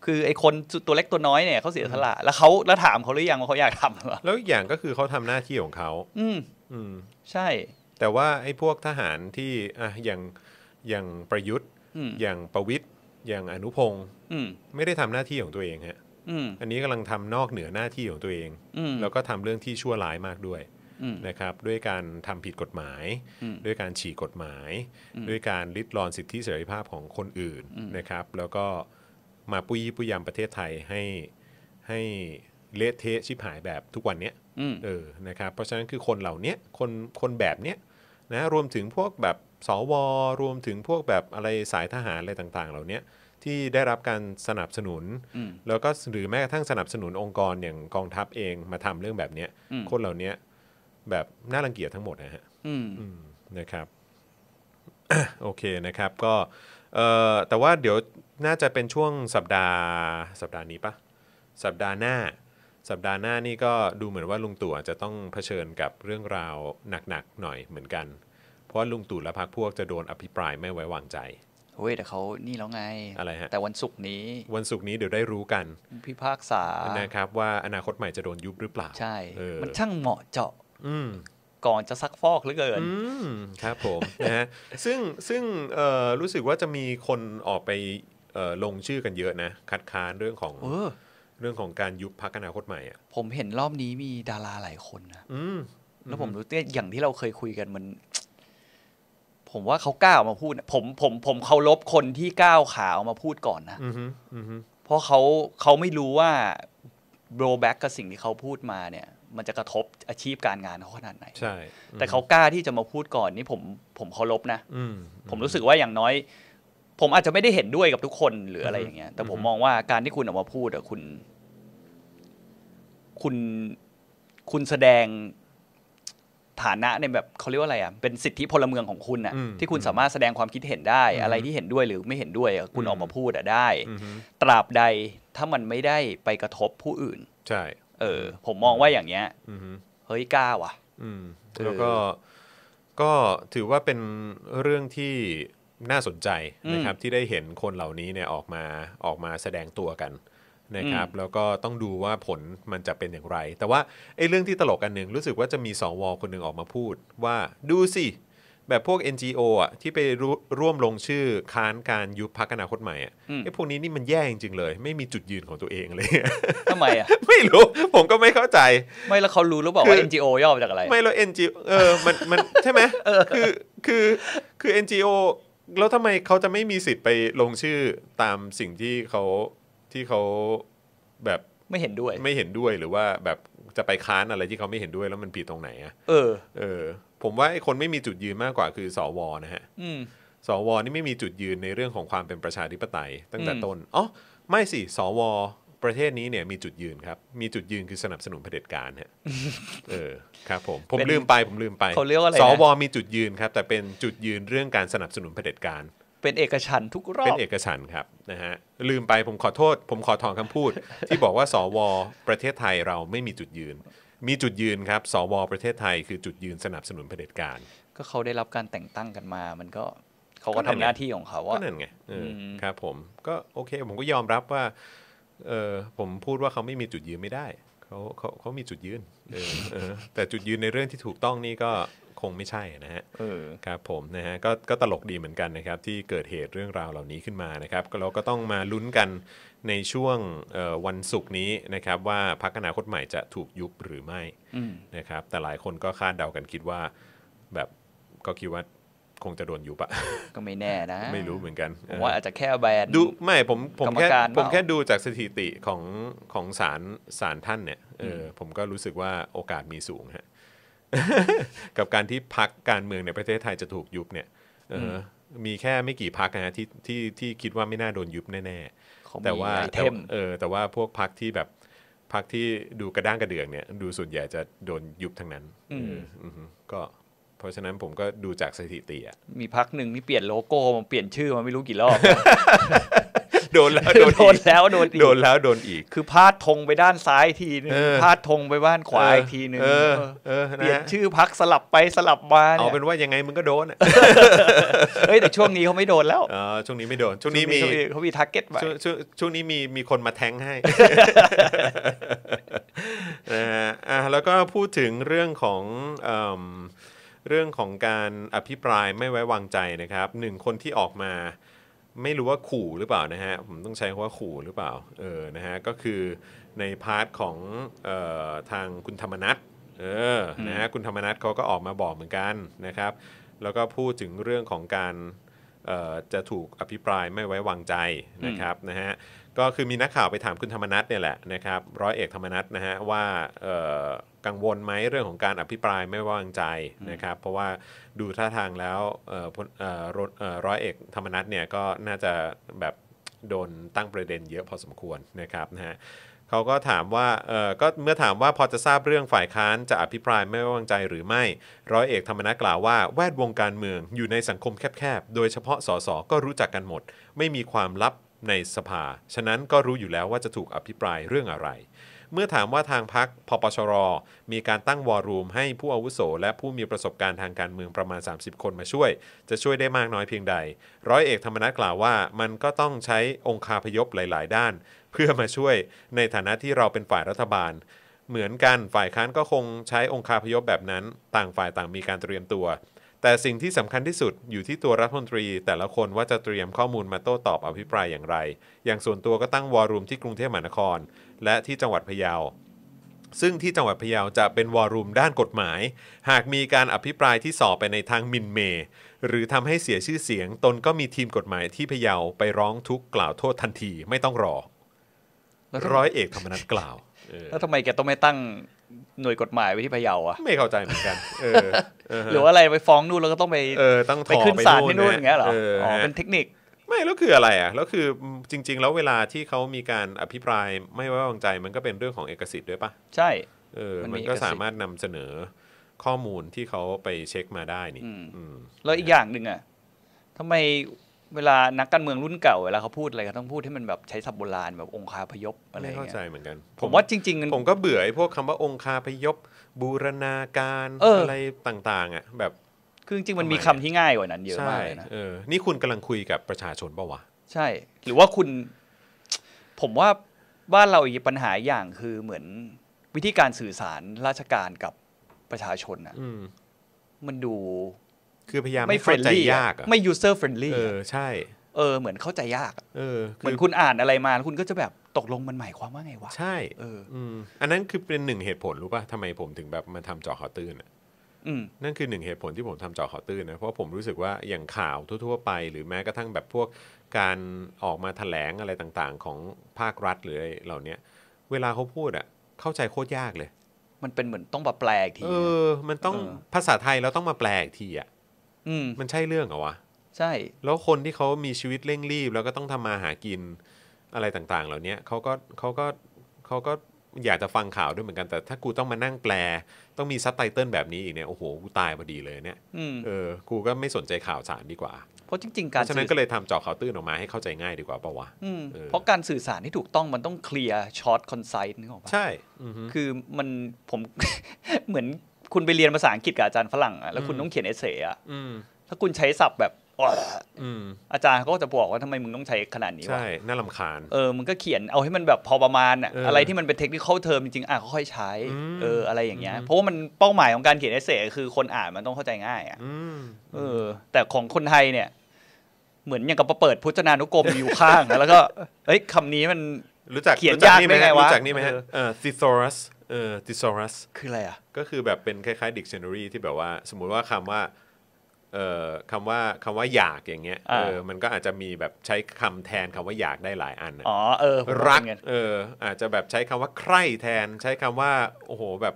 คือไอคนตัวเล็กตัวน้อยเนี่ยเขาเสียสละ แล้วเขาแล้วถามเขาหรือยังว่าเขาอยากทำหรอแล้วอย่างก็คือเขาทำหน้าที่ของเขาอืมอืมใช่ แต่ว่าไอ้พวกทหารที่อ่ะอย่างอย่างประยุทธ์อย่างประวิทยอย่างอนุพงศ์ไม่ได้ทำหน้าที่ของตัวเองฮะอันนี้กำลังทำนอกเหนือหน้าที่ของตัวเองแล้วก็ทำเรื่องที่ชั่วร้ายมากด้วยนะครับ ด้วยการทำผิดกฎหมายด้วยการฉีกกฎหมาย ด้วยการลิดรอนสิทธิเสรีภาพของคนอื่นนะครับ แล้วก็มาปุยปุยยำประเทศไทยให้ให้เละเทะชิบหายแบบทุกวันเนี้ยเออนะครับเพราะฉะนั้นคือคนเหล่านี้คนคนแบบเนี้ยนะรวมถึงพวกแบบสวรวมถึงพวกแบบอะไรสายทหารอะไรต่าง ๆ เหล่านี้ที่ได้รับการสนับสนุนแล้วก็หรือแม้กระทั่งสนับสนุนองค์กรอย่างกองทัพเองมาทำเรื่องแบบเนี้ยคนเหล่านี้แบบน่ารังเกียจทั้งหมดนะฮะนะครับโอเคนะครับก็แต่ว่าเดี๋ยวน่าจะเป็นช่วงสัปดาห์สัปดาห์นี้ปะสัปดาห์หน้าสัปดาห์หน้านี่ก็ดูเหมือนว่าลุงตู่จะต้องเผชิญกับเรื่องราวหนักๆหน่อยเหมือนกันพราะลุงตู่และพรรคพวกจะโดนอภิปรายไม่ไว้วางใจ เฮ้ย แต่เขานี่แล้วไงอะไรฮะ แต่วันศุกร์นี้ วันศุกร์นี้เดี๋ยวได้รู้กัน พิพากษา นะครับ ว่าอนาคตใหม่จะโดนยุบหรือเปล่า ใช่ มันช่างเหมาะเจาะ อืก่อนจะซักฟอกหรือเกิน ครับผม นะฮะ ซึ่งซึ่งรู้สึกว่าจะมีคนออกไปลงชื่อกันเยอะนะ คัดค้านเรื่องของเรื่องของการยุบพักอนาคตใหม่อ่ะผมเห็นรอบนี้มีดาราหลายคนนะแล้วผมรู้เตี้ยอย่างที่เราเคยคุยกันมันผมว่าเขากล้าออกมาพูดผมผมผมเคารพคนที่ก้าวขาออกมาพูดก่อนนะเพราะเขาเขาไม่รู้ว่าโบรแบ็กกับสิ่งที่เขาพูดมาเนี่ยมันจะกระทบอาชีพการงานเขาขนาดไหนใช่แต่เขากล้าที่จะมาพูดก่อน นี่ผมผมเคารพนะผมรู้สึกว่าอย่างน้อย ผมอาจจะไม่ได้เห็นด้วยกับทุกคนหรืออะไรอย่างเงี้ยแต่ผมมองว่าการที่คุณออกมาพูดอะคุณคุณคุณแสดงฐานะในแบบเขาเรียกว่าอะไรอ่ะเป็นสิทธิพลเมืองของคุณอ่ะที่คุณสามารถแสดงความคิดเห็นได้ อะไรที่เห็นด้วยหรือไม่เห็นด้วยคุณออกมาพูดอ่ะได้ ตราบใดถ้ามันไม่ได้ไปกระทบผู้อื่น ใช่ เออ ผมมองว่าอย่างเงี้ยเฮ้ยกล้าว่ะแล้วก็ก็ถือว่าเป็นเรื่องที่น่าสนใจนะครับ ที่ได้เห็นคนเหล่านี้เนี่ยออกมาออกมาแสดงตัวกันนะครับแล้วก็ต้องดูว่าผลมันจะเป็นอย่างไร แต่ว่าไอ้เรื่องที่ตลกกันหนึ่งรู้สึกว่าจะมีสองวอคนหนึ่งออกมาพูดว่าดูสิ แบบพวก NGO อ่ะ ที่ไปร่วมลงชื่อค้านการยุบพักอนาคตใหม่อ่ะไอ้พวกนี้นี่มันแย่จริงเลย ไม่มีจุดยืนของตัวเองเลยทำไมอ่ะ ไม่รู้ผมก็ไม่เข้าใจไม่แล้วเขารู้หรือเปล่าว่า NGO ย่อมาจากอะไร ไม่แล้ว NGO เออ มัน มันใช่ไหมคือ คือ คือ NGO แล้วทำไมเขาจะไม่มีสิทธิ์ไปลงชื่อตามสิ่งที่เขาที่เขาแบบไม่เห็นด้วยไม่เห็นด้วยหรือว่าแบบจะไปค้านอะไรที่เขาไม่เห็นด้วยแล้วมันผิดตรงไหนอะเออเออผมว่าไอ้คนไม่มีจุดยืนมากกว่าคือ สวนะฮะอวอสวนี่ไม่มีจุดยืนในเรื่องของความเป็นประชาธิปไตย ตั้งแต่ต้นอ๋อไม่สิสว ประเทศนี้เนี่ย มีจุดยืนครับมีจุดยืนคือสนับสนุนเผด็จการฮะเออครับ ผมผมลืมไปผมลืมไปเขาเรียกว่าอะไรสว มีจุดยืนครับแต่เป็นจุดยืนเรื่องการสนับสนุนเผด็จการเป็นเอกฉันทุกรอบ เป็นเอกฉันครับนะฮะลืมไปผมขอโทษ ผมขอถอนคำพูด ที่บอกว่าสวประเทศไทยเราไม่มีจุดยืน มีจุดยืนครับสวประเทศไทยคือจุดยืนสนับสนุนเผด็จการก็เขาได้รับการแต่งตั้งกันมา มันก็เขาก็ทำหน้าที่ของเขาก็นั่นไงครับ ผมก็โอเคผมก็ยอมรับว่าเออผมพูดว่าเขาไม่มีจุดยืนไม่ได้ เขาเขาเขามีจุดยืนเออแต่จุดยืนในเรื่องที่ถูกต้องนี่ก็คงไม่ใช่นะฮะครับผมนะฮะก็ก็ตลกดีเหมือนกันนะครับ ที่เกิดเหตุเรื่องราวเหล่านี้ขึ้นมานะครับเราก็ต้องมาลุ้นกันในช่วงวันศุกร์นี้นะครับว่าพักอนาคตใหม่จะถูกยุบหรือไม่นะครับ แต่หลายคนก็คาดเดากันคิดว่าแบบก็คิดว่าคงจะโดนยุบอะก็ไม่แน่นะไม่รู้เหมือนกันผมว่าอาจจะแค่แบนดูไม่ผมผมแค่ผมแค่ดูจากสถิติของของสารสารท่านเนี่ยเออผมก็รู้สึกว่าโอกาสมีสูงฮะกับการที่พักการเมืองในประเทศไทยจะถูกยุบเนี่ยมีแค่ไม่กี่พักนะที่ที่ที่คิดว่าไม่น่าโดนยุบแน่ๆแต่ว่าเออ แต่ว่าพวกพักที่แบบพักที่ดูกระด้างกระเดืองเนี่ย ดูส่วนใหญ่จะโดนยุบทั้งนั้นก็ เพราะฉะนั้นผมก็ดูจากสถิติอ่ะมีพักหนึ่งนี่เปลี่ยนโลโก้มาเปลี่ยนชื่อมาไม่รู้กี่รอบโดนแล้วโดนแล้วโดนอีก โดนแล้วโดนอีก คือพาดธงไปด้านซ้ายทีนึงพาดธงไปด้านขวาอีกทีนึงเปลี่ยนชื่อพักสลับไปสลับมาเอาเป็นว่ายังไงมึงก็โดนเฮ้ยแต่ช่วงนี้เขาไม่โดนแล้วอช่วงนี้ไม่โดน ช่วงนี้มีเขามีทาร์เก็ตไว้ช่วงนี้มีมีคนมาแทงให้นะฮะอ่ะแล้วก็พูดถึงเรื่องของเรื่องของการอภิปรายไม่ไว้วางใจนะครับหนึ่งคนที่ออกมาไม่รู้ว่าขู่หรือเปล่านะฮะผมต้องใช้คำว่าขู่หรือเปล่าเออนะฮะก็คือในพาร์ทของออทางคุณธรรมนัทเออนะฮะคุณธรรมนัทเขาก็ออกมาบอกเหมือนกันนะครับ แล้วก็พูดถึงเรื่องของการ จะถูกอภิปรายไม่ไว้วางใจนะครับนะฮะก็คือมีนักข่าวไปถามคุณธรรมนัทเนี่ยแหละนะครับ ร้อยเอกธรรมนัทนะฮะว่ากังวลไหมเรื่องของการอภิปรายไม่ไว้วางใจนะครับเพราะว่าดูท่าทางแล้วร้อยเอกธรรมนัฐเนี่ยก็น่าจะแบบโดนตั้งประเด็น เยอะพอสมควรนะครับนะฮะเขาก็ถามว่าก็เมื่อถามว่าพอจะทราบเรื่องฝ่ายค้านจะอภิปรายไม่ไว้วางใจหรือไม่ร้อยเอก ธรรมนัฐกล่าวว่าแวดวงการเมืองอยู่ในสังคมแคบๆ โดยเฉพาะสสก็รู้จักกันหมดไม่มีความลับในสภา ฉะนั้นก็รู้อยู่แล้วว่าจะถูกอภิปรายเรื่องอะไรเมื่อถามว่าทางพักพปชร มีการตั้งวอร์รูมให้ผู้อาวุโส และผู้มีประสบการณ์ทางการเมืองประมาณ 30 คนมาช่วย จะช่วยได้มากน้อยเพียงใด ร้อยเอกธรรมนัฐกล่าวว่ามันก็ต้องใช้องคาพยพหลาย ๆ ด้านเพื่อมาช่วยในฐานะที่เราเป็นฝ่ายรัฐบาล เหมือนกันฝ่ายค้านก็คงใช้องคาพยพแบบนั้นต่างฝ่ายต่างมีการเตรียมตัวแต่สิ่งที่สำคัญที่สุดอยู่ที่ตัวรัฐมนตรี แต่ละคนว่าจะเตรียมข้อมูลมาโต้ตอบอภิปรายอย่างไร อย่างส่วนตัวก็ตั้งวอรูมที่กรุงเทพมหานคร และที่จังหวัดพะเยาซึ่งที่จังหวัดพะเยาจะเป็นวอรูมด้านกฎหมาย หากมีการอภิปรายที่สอบไปในทางมินเม หรือทำให้เสียชื่อเสียง ตนก็มีทีมกฎหมายที่พะเยาไปร้องทุกข์กล่าวโทษทันทีไม่ต้องรอร้อยเอกธรรมนัฐกล่าวแล้วทำไมแกต้องไม่ตั้งหน่วยกฎหมายไปที่พะเยาอ่ะไม่เข้าใจเหมือนกันเออหรือว่าอะไรไปฟ้องนู่นแล้วก็ต้องไปเออต้องไปขึ้นศาลที่นู่นอย่างเงี้ยหรออ๋อเป็นเทคนิค ไม่แล้วคืออะไรอ่ะแล้วคือจริง ๆ แล้วเวลาที่เขามีการอภิปรายไม่ไว้วางใจ มันก็เป็นเรื่องของเอกสิทธิ์ด้วยปะใช่ เออมันก็สามารถนำเสนอข้อมูลที่เขาไปเช็คมาได้นี่แล้วอีกอย่างหนึ่งอ่ะทำไมเวลานักการเมืองรุ่นเก่าเวลาเขาพูดอะไรเขาต้องพูดให้มันแบบใช้ศัพท์โบราณแบบองคาพยพอะไรไม่เข้าเใจเหมือนกัน ผมว่าจริงผมก็เบื่อไอ้พวกคำว่าองคาพยพบูรณาการอออะไรต่าง ๆอ่ะแบบคือจริงๆมันมีคำาที่ง่ายกว่านั้นเยอะมากเลยนะเออนี่คุณกำลังคุยกับประชาชนเปล่าวะใช่ หรือว่าคุณ ผมว่าบ้านเราอีกปัญหาอย่างคือเหมือนวิธีการสื่อสารราชการกับประชาชนอ่ะมันดูคือพยายามไม่เข้าใจยากไม่ user friendly เออใช่ เออเหมือนเข้าใจยาก เออเหมือนคุณอ่านอะไรมา คุณก็จะแบบตกลงมันหมายความว่าไงวะใช่เอออันนั้นคือเป็นหนึ่งเหตุผลรู้ป่ะทำไมผมถึงแบบมาทำจอขอตื้นอ่ะนั่นคือหนึ่งเหตุผลที่ผมทำจอขอตื้นนะเพราะผมรู้สึกว่าอย่างข่าวทั่ว ๆ ไป หรือแม้กระทั่งแบบพวกการออกมาแถลงอะไรต่างๆ ของภาครัฐหรืออะไรเหล่านี้เวลาเขาพูดอ่ะเข้าใจโคตรยากเลย มันเป็นเหมือนต้องมาแปลอีกทีเออ มันต้องภาษาไทย แล้วต้องมาแปลอีกทีอ่ะอืมมันใช่เรื่องเหรอวะใช่ แล้วคนที่เขามีชีวิตเร่งรีบ แล้วก็ต้องทำมาหากินอะไรต่างๆ เหล่านี้เขาก็เขาก็เขาก็อยากจะฟังข่าวด้วยเหมือนกัน แต่ถ้ากูต้องมานั่งแปล ต้องมีซับไตเติลแบบนี้อีกเนี่ยโอ้โหกูตายพอดีเลยเนี่ยอเออกูก็ไม่สนใจข่าวสารดีกว่า เพราะจริงๆ การฉะนั้นก็เลยทำเจาะข่าวตื้นออกมาให้เข้าใจง่ายดีกว่าปะ่าวะเออเพราะการสื่อสารที่ถูกต้องมันต้องเคลียร์ช็อตคอนไซต์นึกออกปะใช่คือมันผมเหมือนคุณไปเรียนภาษาอังกฤษกับอาจารย์ฝรั่งอะแล้วคุณต้องเขียนเอเซ่อะถ้าคุณใช้ศัพท์แบบออาจารย์เขาก็จะบอกว่าทำไมมึงต้องใช้ขนาดนี้วะ ใช่ น่าลำคาญ เออ มึงก็เขียนเอาให้มันแบบพอประมาณอะอะไรที่มันเป็นเทคนิคเข้าเทอมจริงๆ อ่ะค่อยใช้ เออ อะไรอย่างเงี้ย เพราะว่ามันเป้าหมายของการเขียนเอเซ่คือคนอ่านมันต้องเข้าใจง่ายอ่ะเออ แต่ของคนไทยเนี่ย เหมือนอย่างกับเปิดพจนานุกรมอยู่ข้าง แล้วก็เอ้ยคำนี้มันรู้จักเขียนยากไหมไงวะรู้จักนี่ไหมฮะ เออซิโซรัสเออ thesaurus คืออะไรอ่ะก็คือแบบเป็นคล้ายๆ dictionary ที่แบบว่า สมมุติว่าคำว่าเอ่อคำว่าคำว่าอยากอย่างเงี้ยเออมันก็อาจจะมีแบบใช้คำแทนคำว่าอยากได้หลายอันอ๋อเออรักเอออาจจะแบบใช้คำว่าใคร่แทนใช้คำว่าโอ้โหแบบ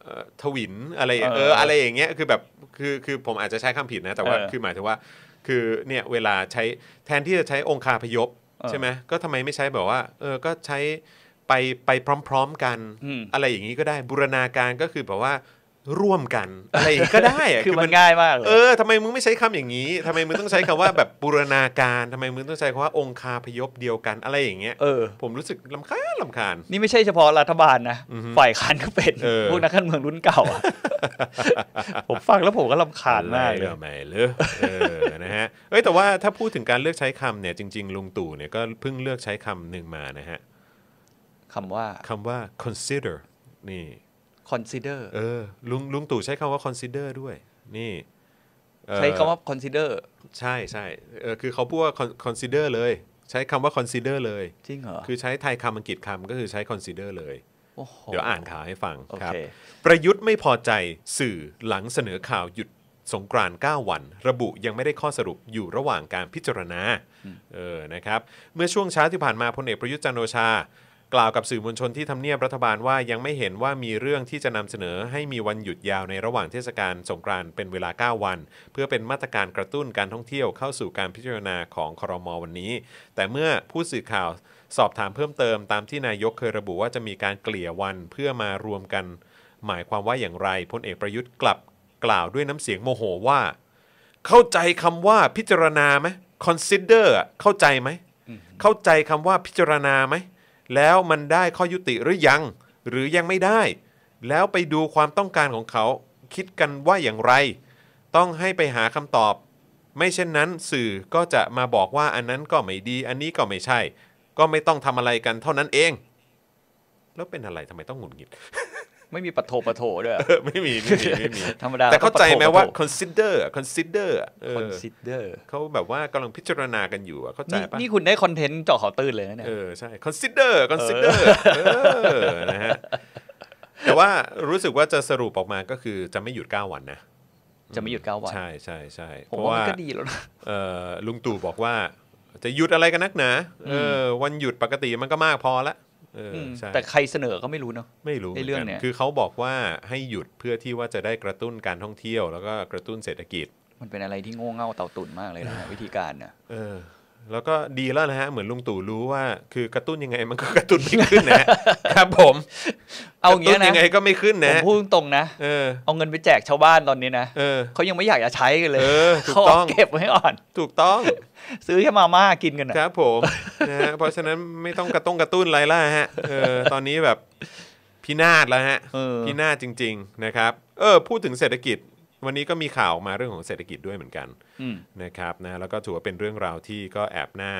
เออทวินอะไรเอออะไรอย่างเงี้ยคือแบบคือคือผมอาจจะใช้คำผิดนะ แต่ว่าคือหมายถึงว่าคือเนี่ยเวลาใช้แทนที่จะใช้องคาพยพใช่ไหมก็ทำไมไม่ใช้แบบว่าเออก็ใช้ไปไปพร้อมๆกัน อะไรอย่างนี้ก็ได้บูรณาการก็คือแบบว่าร่วมกันอะไรก็ได้คือมันง่ายมากเลยเออทำไมมึงไม่ใช้คำอย่างนี้ ทำไมมึงต้องใช้คำว่าแบบบูรณาการ ทำไมมึงต้องใช้คำว่าองคาพยพเดียวกันอะไรอย่างเงี้ยเออผมรู้สึกลำคาญลำคาญนี่ไม่ใช่เฉพาะรัฐบาลนะฝ่ายค้านก็เป็นพวกนักการเมืองรุ่นเก่า ผมฟังแล้วผมก็ลำคาญมากเลยไม่เลยเออนะฮะเอ้แต่ว่าถ้าพูดถึงการเลือกใช้คำเนี่ยจริงๆลุงตู่เนี่ย ก็เพิ่งเลือกใช้คำหนึ่งมานะฮะคำว่า คำว่า consider นี่ consider เออ ลุง ลุงตู่ใช้คำว่า consider ด้วย นี่ ใช้คำว่า consider ใช่ใช่เออ คือเขาพูดว่า consider เลย ใช้คำว่า consider เลย จริงเหรอ คือใช้ไทยคำอังกฤษคำก็คือใช้ consider เลยเดี๋ยวอ่านข่าวให้ฟังครับประยุทธ์ไม่พอใจสื่อหลังเสนอข่าวหยุดสงกรานต์9วัน ระบุยังไม่ได้ข้อสรุปอยู่ระหว่างการพิจารณา เออ นะครับ เมื่อช่วงเช้าที่ผ่านมาพลเอกประยุทธ์จันโอชากล่าวกับสื่อมวลชนที่ทำเนียบรัฐบาลว่า ยังไม่เห็นว่ามีเรื่องที่จะนำเสนอให้มีวันหยุดยาวในระหว่างเทศกาลสงกรานต์เป็นเวลา 9 วัน เพื่อเป็นมาตรการกระตุ้นการท่องเที่ยวเข้าสู่การพิจารณาของครมวันนี้ แต่เมื่อผู้สื่อข่าวสอบถามเพิ่มเติมตามที่นายกเคยระบุว่าจะมีการเกลี่ยวันเพื่อมารวมกัน หมายความว่าอย่างไรพลเอกประยุทธ์กลับกล่าวด้วยน้ำเสียงโมโหว่า เข้าใจคำว่าพิจารณาไหม consider เข้าใจไหมเข้าใจคำว่าพิจารณาไหมแล้วมันได้ข้อยุติหรือยังหรือยังไม่ได้ แล้วไปดูความต้องการของเขา คิดกันว่าอย่างไร ต้องให้ไปหาคำตอบ ไม่เช่นนั้นสื่อก็จะมาบอกว่าอันนั้นก็ไม่ดี อันนี้ก็ไม่ใช่ ก็ไม่ต้องทำอะไรกันเท่านั้นเอง แล้วเป็นอะไรทำไมต้องหงุดหงิดไม่มีปะโทปะโถด้วยไม่มี ไม่มีไม่มีธรรมดาแต่เข้าใจไหมว่า consider consider consider เขาแบบว่ากำลังพิจารณากันอยู่เข้าใจปะนี่คุณได้คอนเทนต์เจาะข่าตื่นเลยนะเนี่ยเออ ใช่ consider consider นะฮะแต่ว่ารู้สึกว่าจะสรุปออกมาก็คือจะไม่หยุด 9 วันนะ จะไม่หยุด 9 วัน ใช่ใช่ใช่เพราะว่าก็ดีแล้วนะเออลุงตู่บอกว่าจะหยุดอะไรกันนักหนาเออ วันหยุดปกติมันก็มากพอละแต่ใครเสนอก็ไม่รู้เนาะไม่รู้ในเรื่องเนี้ยคือเขาบอกว่าให้หยุดเพื่อที่ว่าจะได้กระตุ้นการท่องเที่ยวแล้วก็กระตุ้นเศรษฐกิจ มันเป็นอะไรที่โง่เง่าเต่าตุ่นมากเลยนะวิธีการเนี่ยแล้วก็ดีแล้วนะฮะเหมือนลุงตู่รู้ว่า คือกระตุ้นยังไงมันก็กระตุ้นไม่ขึ้นนะครับผม เอาองี้นะยังไงก็ไม่ขึ้นนะ ผมพูดตรงนะเออเอาเงินไปแจกชาวบ้านตอนนี้นะเออเขายังไม่อยากจะใช้กันเลยเขาเก็บไว้ก่อน ถูกต้องซื้อแค่มาม่ากินกันนะครับ ผมนะฮะเพราะฉะนั้นไม่ต้องกระตุ้นกระตุ้นอะไรล่ะฮะเออ ตอนนี้แบบพินาศแล้วฮะพินาศจริงๆนะครับเออพูดถึงเศรษฐกิจวันนี้ก็มีข่าวออกมาเรื่องของเศรษฐกิจด้วยเหมือนกันนะครับนะแล้วก็ถือว่าเป็นเรื่องราวที่ก็แอบหน้า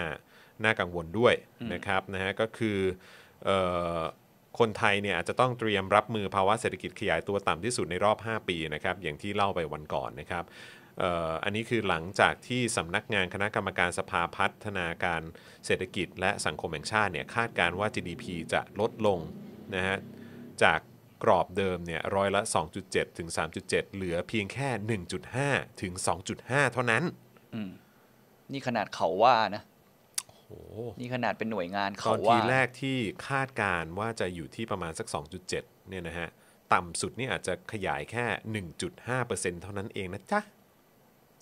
หน้ากังวลด้วยนะครับนะฮะก็คือคนไทยเนี่ยอาจจะต้องเตรียมรับมือภาวะเศรษฐกิจขยายตัวต่ำที่สุดในรอบ 5 ปีนะครับอย่างที่เล่าไปวันก่อนนะครับอันนี้คือหลังจากที่สำนักงานคณะกรรมการสภาพัฒนาการเศรษฐกิจและสังคมแห่งชาติเนี่ยคาดการว่า GDP จะลดลงนะฮะจากกรอบเดิมเนี่ยร้อยละ 2.7 ถึง 3.7 เหลือเพียงแค่ 1.5 ถึง 2.5 เท่านั้นนี่ขนาดเขาว่านะนี่ขนาดเป็นหน่วยงานเขาว่าตอนทีแรกที่คาดการว่าจะอยู่ที่ประมาณสัก 2.7เนี่ยนะฮะ ต่ำสุดนี่อาจจะขยายแค่ 1.5%เเท่านั้นเองนะจ๊ะ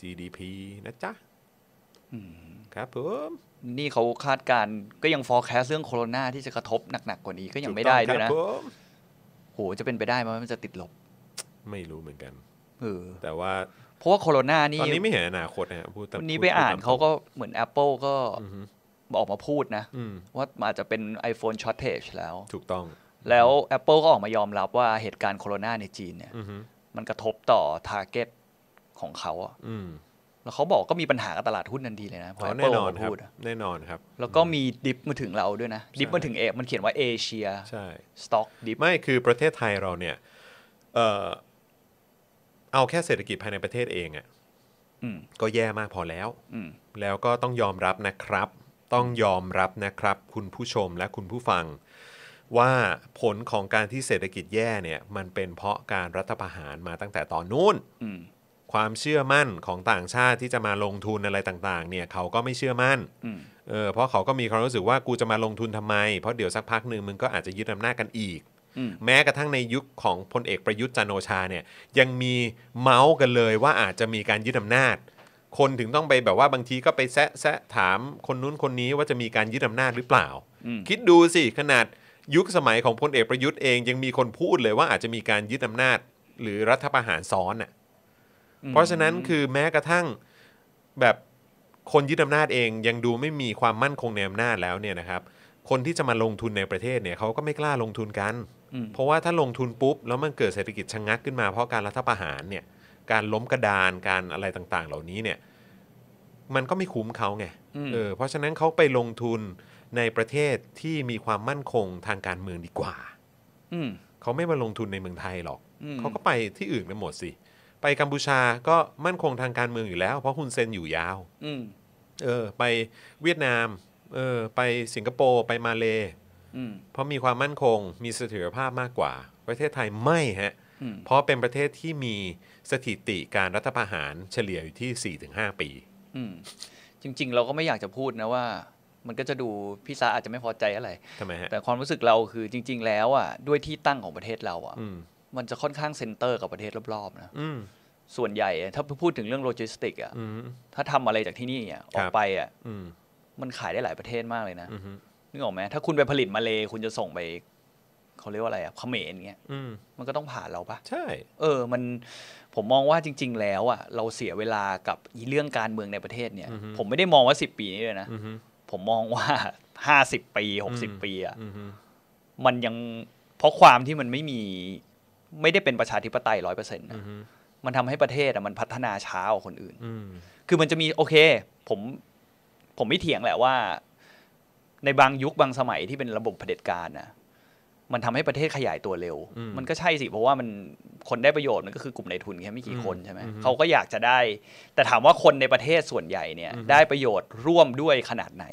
GDP นะจ๊ะครับผม นี่เขาคาดการก็ยัง forecast เรื่องโควิดที่จะกระทบหนัก ๆ กว่านี้ก็ยังไม่ได้ด้วยนะโหจะเป็นไปได้ไหมมันจะติดลบ ไม่รู้เหมือนกันเออแต่ว่าเพราะว่าโควิดนี่ตอนนี้ไม่เห็นอนาคตนะฮะพูดวันนี้ไปอ่านเขาก็เหมือน Apple ก็ออกมาพูดนะ ว่าอาจจะเป็น iPhone shortage แล้ว ถูกต้อง แล้ว Apple ก็ออกมายอมรับว่าเหตุการณ์โควิดในจีนเนี่ยมันกระทบต่อ target ของเขาอ่ะแล้วเขาบอกก็มีปัญหากับตลาดหุ้นนันทีเลยนะเพราะแน่นอนครับแน่นอนครับ แล้วก็มีดิฟมาถึงเราด้วยนะดิฟมาถึงเอ มันเขียนว่าเอเชียใช่สต็อกดิฟไม่ คือประเทศไทยเราเนี่ย เออเอาแค่เศรษฐกิจภายในประเทศเองอะ่ะก็แย่มากพอแล้วแล้วก็ต้องยอมรับนะครับ ต้องยอมรับนะครับคุณผู้ชมและคุณผู้ฟัง ว่าผลของการที่เศรษฐกิจแย่เนี่ย มันเป็นเพราะการรัฐประหารมาตั้งแต่ตอนนู้นความเชื่อมั่นของต่างชาติที่จะมาลงทุนอะไรต่างๆ เนี่ยเขาก็ไม่เชื่อมั่นเออเพราะเขาก็มีความรู้สึกว่ากูจะมาลงทุนทำไม เพราะเดี๋ยวสักพักหนึ่งมึงก็อาจจะยึดอำนาจกันอีก แม้กระทั่งในยุคของพลเอกประยุทธ์จันโอชาเนี่ยยังมีเมาส์กันเลยว่าอาจจะมีการยึดอำนาจ คนถึงต้องไปแบบว่าบางทีก็ไปแซะแซะถามคนนู้นคนนี้ว่าจะมีการยึดอำนาจหรือเปล่า คิดดูสิขนาดยุคสมัยของพลเอกประยุทธ์เองยังมีคนพูดเลยว่าอาจจะมีการยึดอำนาจหรือรัฐประหารซ้อนอ่ะเพราะฉะนั้นคือแม้กระทั่งแบบคนยึดอำนาจเองยังดูไม่มีความมั่นคงในอำนาจแล้วเนี่ยนะครับคนที่จะมาลงทุนในประเทศเนี่ยเขาก็ไม่กล้าลงทุนกัน เพราะว่าถ้าลงทุนปุ๊บ แล้วมันเกิดเศรษฐกิจชะงงักขึ้นมาเพราะการรัฐประหารเนี่ยการล้มกระดานการอะไรต่าง ๆ เหล่านี้เนี่ยมันก็ไม่คุ้มเขาไงเออเพราะฉะนั้นเขาไปลงทุนในประเทศที่มีความมั่นคงทางการเมืองดีกว่าเขาไม่มาลงทุนในเมืองไทยหรอกเขาก็ไปที่อื่นไปหมดสิไปกัมพูชาก็มั่นคงทางการเมืองอยู่แล้ว เพราะคุณเซนอยู่ยาวอเออ ไปเวียดนามเออไปสิงคโปร์ ไปมาเล เพราะมีความมั่นคงมีเสถียรภาพมากกว่า ประเทศไทยไม่ฮะเพราะเป็นประเทศที่มีสถิติการรัฐประหารเฉลี่ยอยู่ที่สี่ถึงห้าปีจริง ๆ เราก็ไม่อยากจะพูดนะว่า มันก็จะดูพี่ซาอาจจะไม่พอใจอะไรทำไมฮะแต่ความรู้สึกเราคือจริง ๆ แล้วอ่ะด้วยที่ตั้งของประเทศเราอ่ะมันจะค่อนข้างเซ็นเตอร์กับประเทศรอบๆนะส่วนใหญ่ ถ้าพูดถึงเรื่องโลจิสติกอ่ะถ้าทำอะไรจากที่นี่อ่ย ออกไป อ่ะมันขายได้หลายประเทศมากเลยนะนึกออกไหมถ้าคุณไปผลิตมาเลยคุณจะส่งไปเขาเรียกว่าอะไร อ่ะเขมรเงี้ยมันก็ต้องผ่านเราปะใช่ เออ มัน ผมมองว่าจริงๆแล้วอ่ะเราเสียเวลากับเรื่องการเมืองในประเทศเนี่ย ผมไม่ได้มองว่าสิบปีนี้เลยนะผมมองว่าห้าสิบปีหกสิบปีอ่ะมันยังเพราะความที่มันไม่มีไม่ได้เป็นประชาธิปไตยร้อยเปอร์เซ็นต์มันทำให้ประเทศอะมันพัฒนาช้ากว่าคนอื่น คือมันจะมีโอเคผมผมไม่เถียงแหละว่าในบางยุคบางสมัยที่เป็นระบบเผด็จการนะมันทำให้ประเทศขยายตัวเร็ว มันก็ใช่สิ เพราะว่ามันคนได้ประโยชน์มันก็คือกลุ่มในทุนแค่ไม่กี่คนใช่ไหมเขาก็อยากจะได้ แต่ถามว่าคนในประเทศส่วนใหญ่เนี่ย ได้ประโยชน์ร่วมด้วยขนาดไหน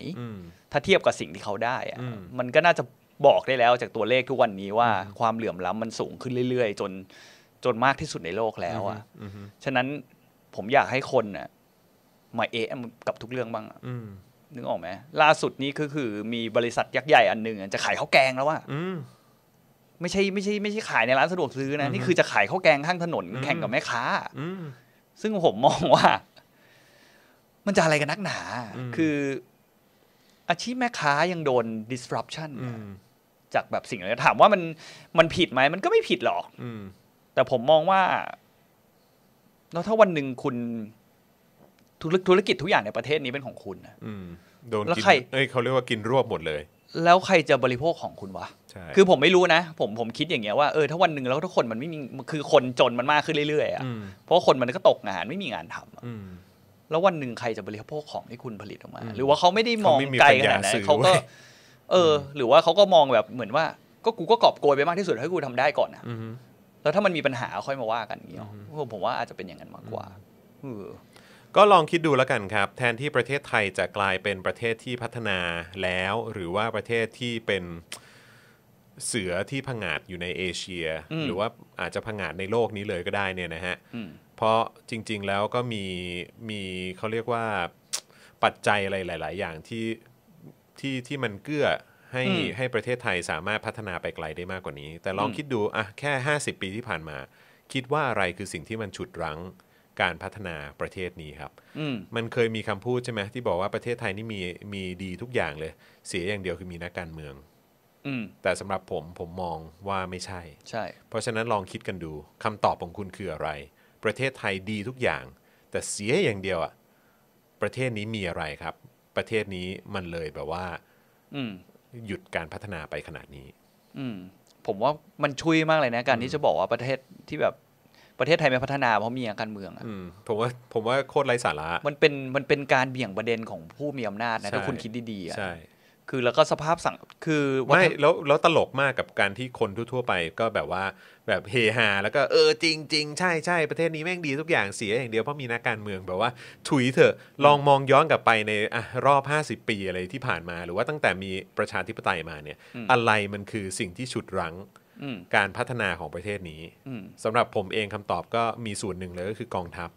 ถ้าเทียบกับสิ่งที่เขาได้อะมันก็น่าจะบอกได้แล้วจากตัวเลขทุกวันนี้ว่าความเหลื่อมล้ำามันสูงขึ้นเรื่อยๆจนจนมากที่สุดในโลกแล้ว อ่ะฉะนั้นผมอยากให้คนน่ะมาเอะกับทุกเรื่องบ้างนึกออกไหมล่าสุดนี้ก็คือมีบริษัทยักษ์ใหญ่อันหนึ่งจะขายข้าวแกงแล้วว่าไม่ใช่ไม่ใช่ ไม่ใช่ขายในร้านสะดวกซื้อนะนี่ คือจะขายข้าวแกงข้างถนนแข่งกับแม่ค้าซึ่งผมมองว่ามันจะอะไรกันนักหนา คืออาชีพแม่ค้ายังโดน disruption จากแบบสิ่งเหล่านี้ถามว่ามันมันผิดไหม มันก็ไม่ผิดหรอกแต่ผมมองว่า แล้วถ้าวันหนึ่งคุณธุรธุรกิจทุกอย่างในประเทศนี้เป็นของคุณอืมโดนแล้วกินใครเอ้ยเขาเรียกว่ากินรวบหมดเลย แล้วใครจะบริโภคของคุณวะใช่คือผมไม่รู้นะ ผมผมคิดอย่างเงี้ยว่า เออ ถ้าวันหนึ่งแล้วทุกคนมันไม่มี คือคนจนมันมากขึ้นเรื่อยๆอะเพราะคนมันก็ตกงานไม่มีงานทำาอืมแล้ววันหนึ่งใครจะบริโภคของที่คุณผลิตออกมา หรือว่าเขาไม่ได้มองไกลขนาดนั้นเขาก็เออหรือว่าเขาก็มองแบบเหมือนว่าก็กูก็กอบโกยไปมากที่สุดให้กูทำได้ก่อนนะแล้วถ้ามันมีปัญหาค่อยมาว่ากันอย่างเงี้ยผมว่าอาจจะเป็นอย่างนั้นมากกว่าก็ลองคิดดูแล้วกันครับ แทนที่ประเทศไทยจะกลายเป็นประเทศที่พัฒนาแล้ว หรือว่าประเทศที่เป็นเสือที่ผงาดอยู่ในเอเชีย หรือว่าอาจจะผงาดในโลกนี้เลยก็ได้เนี่ยนะฮะเพราะจริง ๆ แล้วก็มีมีเขาเรียกว่าปัจจัยอะไรหลายๆอย่างที่ที่ที่มันเกื้อให้ให้ประเทศไทยสามารถพัฒนาไปไกลได้มากกว่านี้ แต่ลองคิดดูอ่ะแค่ 50 ปีที่ผ่านมา คิดว่าอะไรคือสิ่งที่มันฉุดรั้งการพัฒนาประเทศนี้ครับมันเคยมีคำพูดใช่ไหมที่บอกว่าประเทศไทยนี่มีมีดีทุกอย่างเลย เสียอย่างเดียวคือมีนักการเมืองอแต่สำหรับผมผมมองว่าไม่ใช่ ใช่ เพราะฉะนั้นลองคิดกันดูคำตอบของคุณคืออะไร ประเทศไทยดีทุกอย่าง แต่เสียอย่างเดียวอะประเทศนี้มีอะไรครับประเทศนี้มันเลยแบบว่า อืหยุดการพัฒนาไปขนาดนี้ อืผมว่ามันช่วยมากเลยนะ การที่จะบอกว่าประเทศที่แบบประเทศไทยไม่พัฒนา เพราะมีการเมืองอะผมว่าผมว่าโคตรไร้สาระ มันเป็นมันเป็นการเบี่ยงประเด็นของผู้มีอำนาจนะ ถ้าคุณคิดดีๆอะใช่คือแล้วก็สภาพสังคือไม่แล้วแล้วตลกมากกับการที่คนทั่ว ๆ ไป ก็แบบว่าแบบเฮฮาแล้วก็ เออจริงจริงใช่ใช่ประเทศนี้แม่งดีทุกอย่างเสียอย่างเดียว เพราะมีนักการเมืองแบบว่าถุยเถอะลองมองย้อนกลับไปในอ่ะรอบ 50 ปีอะไรที่ผ่านมาหรือว่าตั้งแต่มีประชาธิปไตยมาเนี่ย อะไรมันคือสิ่งที่ฉุดรั้งการพัฒนาของประเทศนี้สำหรับผมเองคำตอบก็มีส่วนหนึ่งเลยก็คือกองทัพ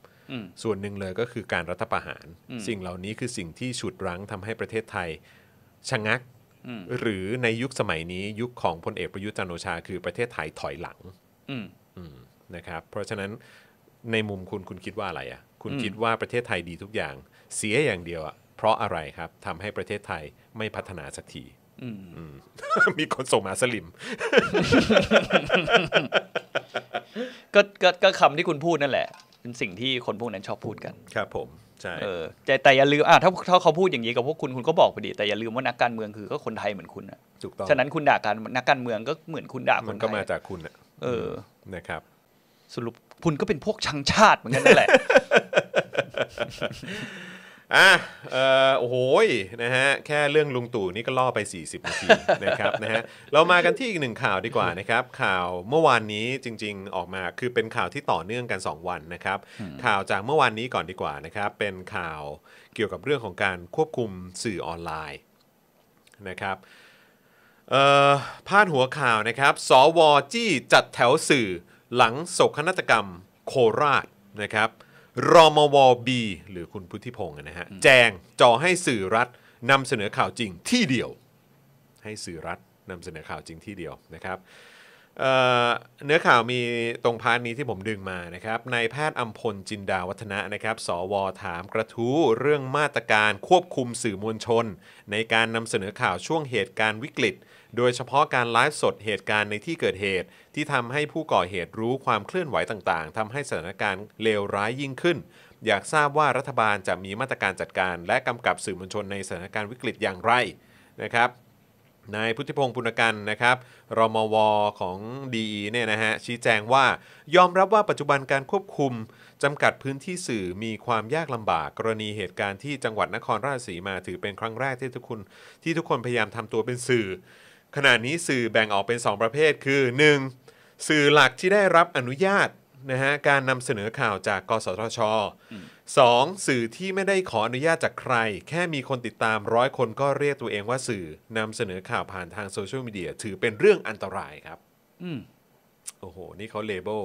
ส่วนหนึ่งเลยก็คือการรัฐประหาร สิ่งเหล่านี้คือสิ่งที่ฉุดรั้งทำให้ประเทศไทยชะงัก หรือในยุคสมัยนี้ยุคของพลเอกประยุทธ์จันโอชา คือประเทศไทยถอยหลังนะครับ เพราะฉะนั้นในมุมคุณคุณคิดว่าอะไรอ่ะ คุณคิดว่าประเทศไทยดีทุกอย่าง เสียอย่างเดียวอ่ะเพราะอะไรครับทำให้ประเทศไทยไม่พัฒนาสักทีมีคนส่งมาสลิม ก็ก็คำที่คุณพูดนั่นแหละ เป็นสิ่งที่คนพวกนั้นชอบพูดกันครับผมใช่เออแต่แต่อย่าลืมอ่าถ้าถ้าเขาพูดอย่างนี้กับพวกคุณคุณก็บอกไปดีแต่อย่าลืมว่านักการเมืองคือก็คนไทยเหมือนคุณอะถูกต้องฉะนั้นคุณด่าการนักการเมืองก็เหมือนคุณด่าคนไทยมันก็มาจากคุณอะเออ นะครับ สรุปคุณก็เป็นพวกชังชาติเหมือนกันนั่นแหละอ่ะเออโอ้โหนะฮะ แค่เรื่องลุงตู่นี่ก็ล่อไป 40นาทีนะครับนะฮะ เรามากันที่อีกหนึ่งข่าวดีกว่านะครับ ข่าวเมื่อวานนี้จริง ๆออกมาคือเป็นข่าวที่ต่อเนื่องกัน 2 วันนะครับข่าวจากเมื่อวานนี้ก่อนดีกว่านะครับ เป็นข่าวเกี่ยวกับเรื่องของการควบคุมสื่อออนไลน์นะครับพาดหัวข่าวนะครับสวจี้จัดแถวสื่อหลังโศกนาฏกรรมโคราชนะครับรมวบีหรือคุณพุทธิพงศ์นะฮะแจงจ่อให้สื่อรัฐนำเสนอข่าวจริงที่เดียว ให้สื่อรัฐนำเสนอข่าวจริงที่เดียวนะครับเนื้อข่าวมีตรงพาร์ทนี้ที่ผมดึงมานะครับนายแพทย์อัมพลจินดาวัฒนะนะครับสวถามกระทู้เรื่องมาตรการควบคุมสื่อมวลชนในการนำเสนอข่าวช่วงเหตุการณ์วิกฤตโดยเฉพาะการไลฟ์สดเหตุการณ์ในที่เกิดเหตุ ที่ทำให้ผู้ก่อเหตุรู้ความเคลื่อนไหวต่างๆทำให้สถานการณ์เลวร้ายยิ่งขึ้น อยากทราบว่ารัฐบาลจะมีมาตรการจัดการ และกำกับสื่อมวลชนในสถานการณ์วิกฤตอย่างไรนะครับนายพุทธิพงศ์ปุณกันนะครับรมว ของดีเนี่ยนะฮะชี้แจงว่า ยอมรับว่าปัจจุบันการควบคุมจำกัดพื้นที่สื่อมีความยากลำบาก กรณีเหตุการณ์ที่จังหวัดนครราชสีมาถือเป็นครั้งแรกที่ทุกคน ที่ทุกคนพยายามทำตัวเป็นสื่อขณะนี้สื่อแบ่งออกเป็น 2 ประเภทคือ 1. สื่อหลักที่ได้รับอนุญาตนะฮะการนำเสนอข่าวจาก กสทช 2. สื่อที่ไม่ได้ขออนุญาตจากใคร แค่มีคนติดตามร้อยคนก็เรียกตัวเองว่าสื่อนำเสนอข่าวผ่านทางโซเชียลมีเดียถือเป็นเรื่องอันตรายครับอืมโอ้โหนี่เขาเลเบล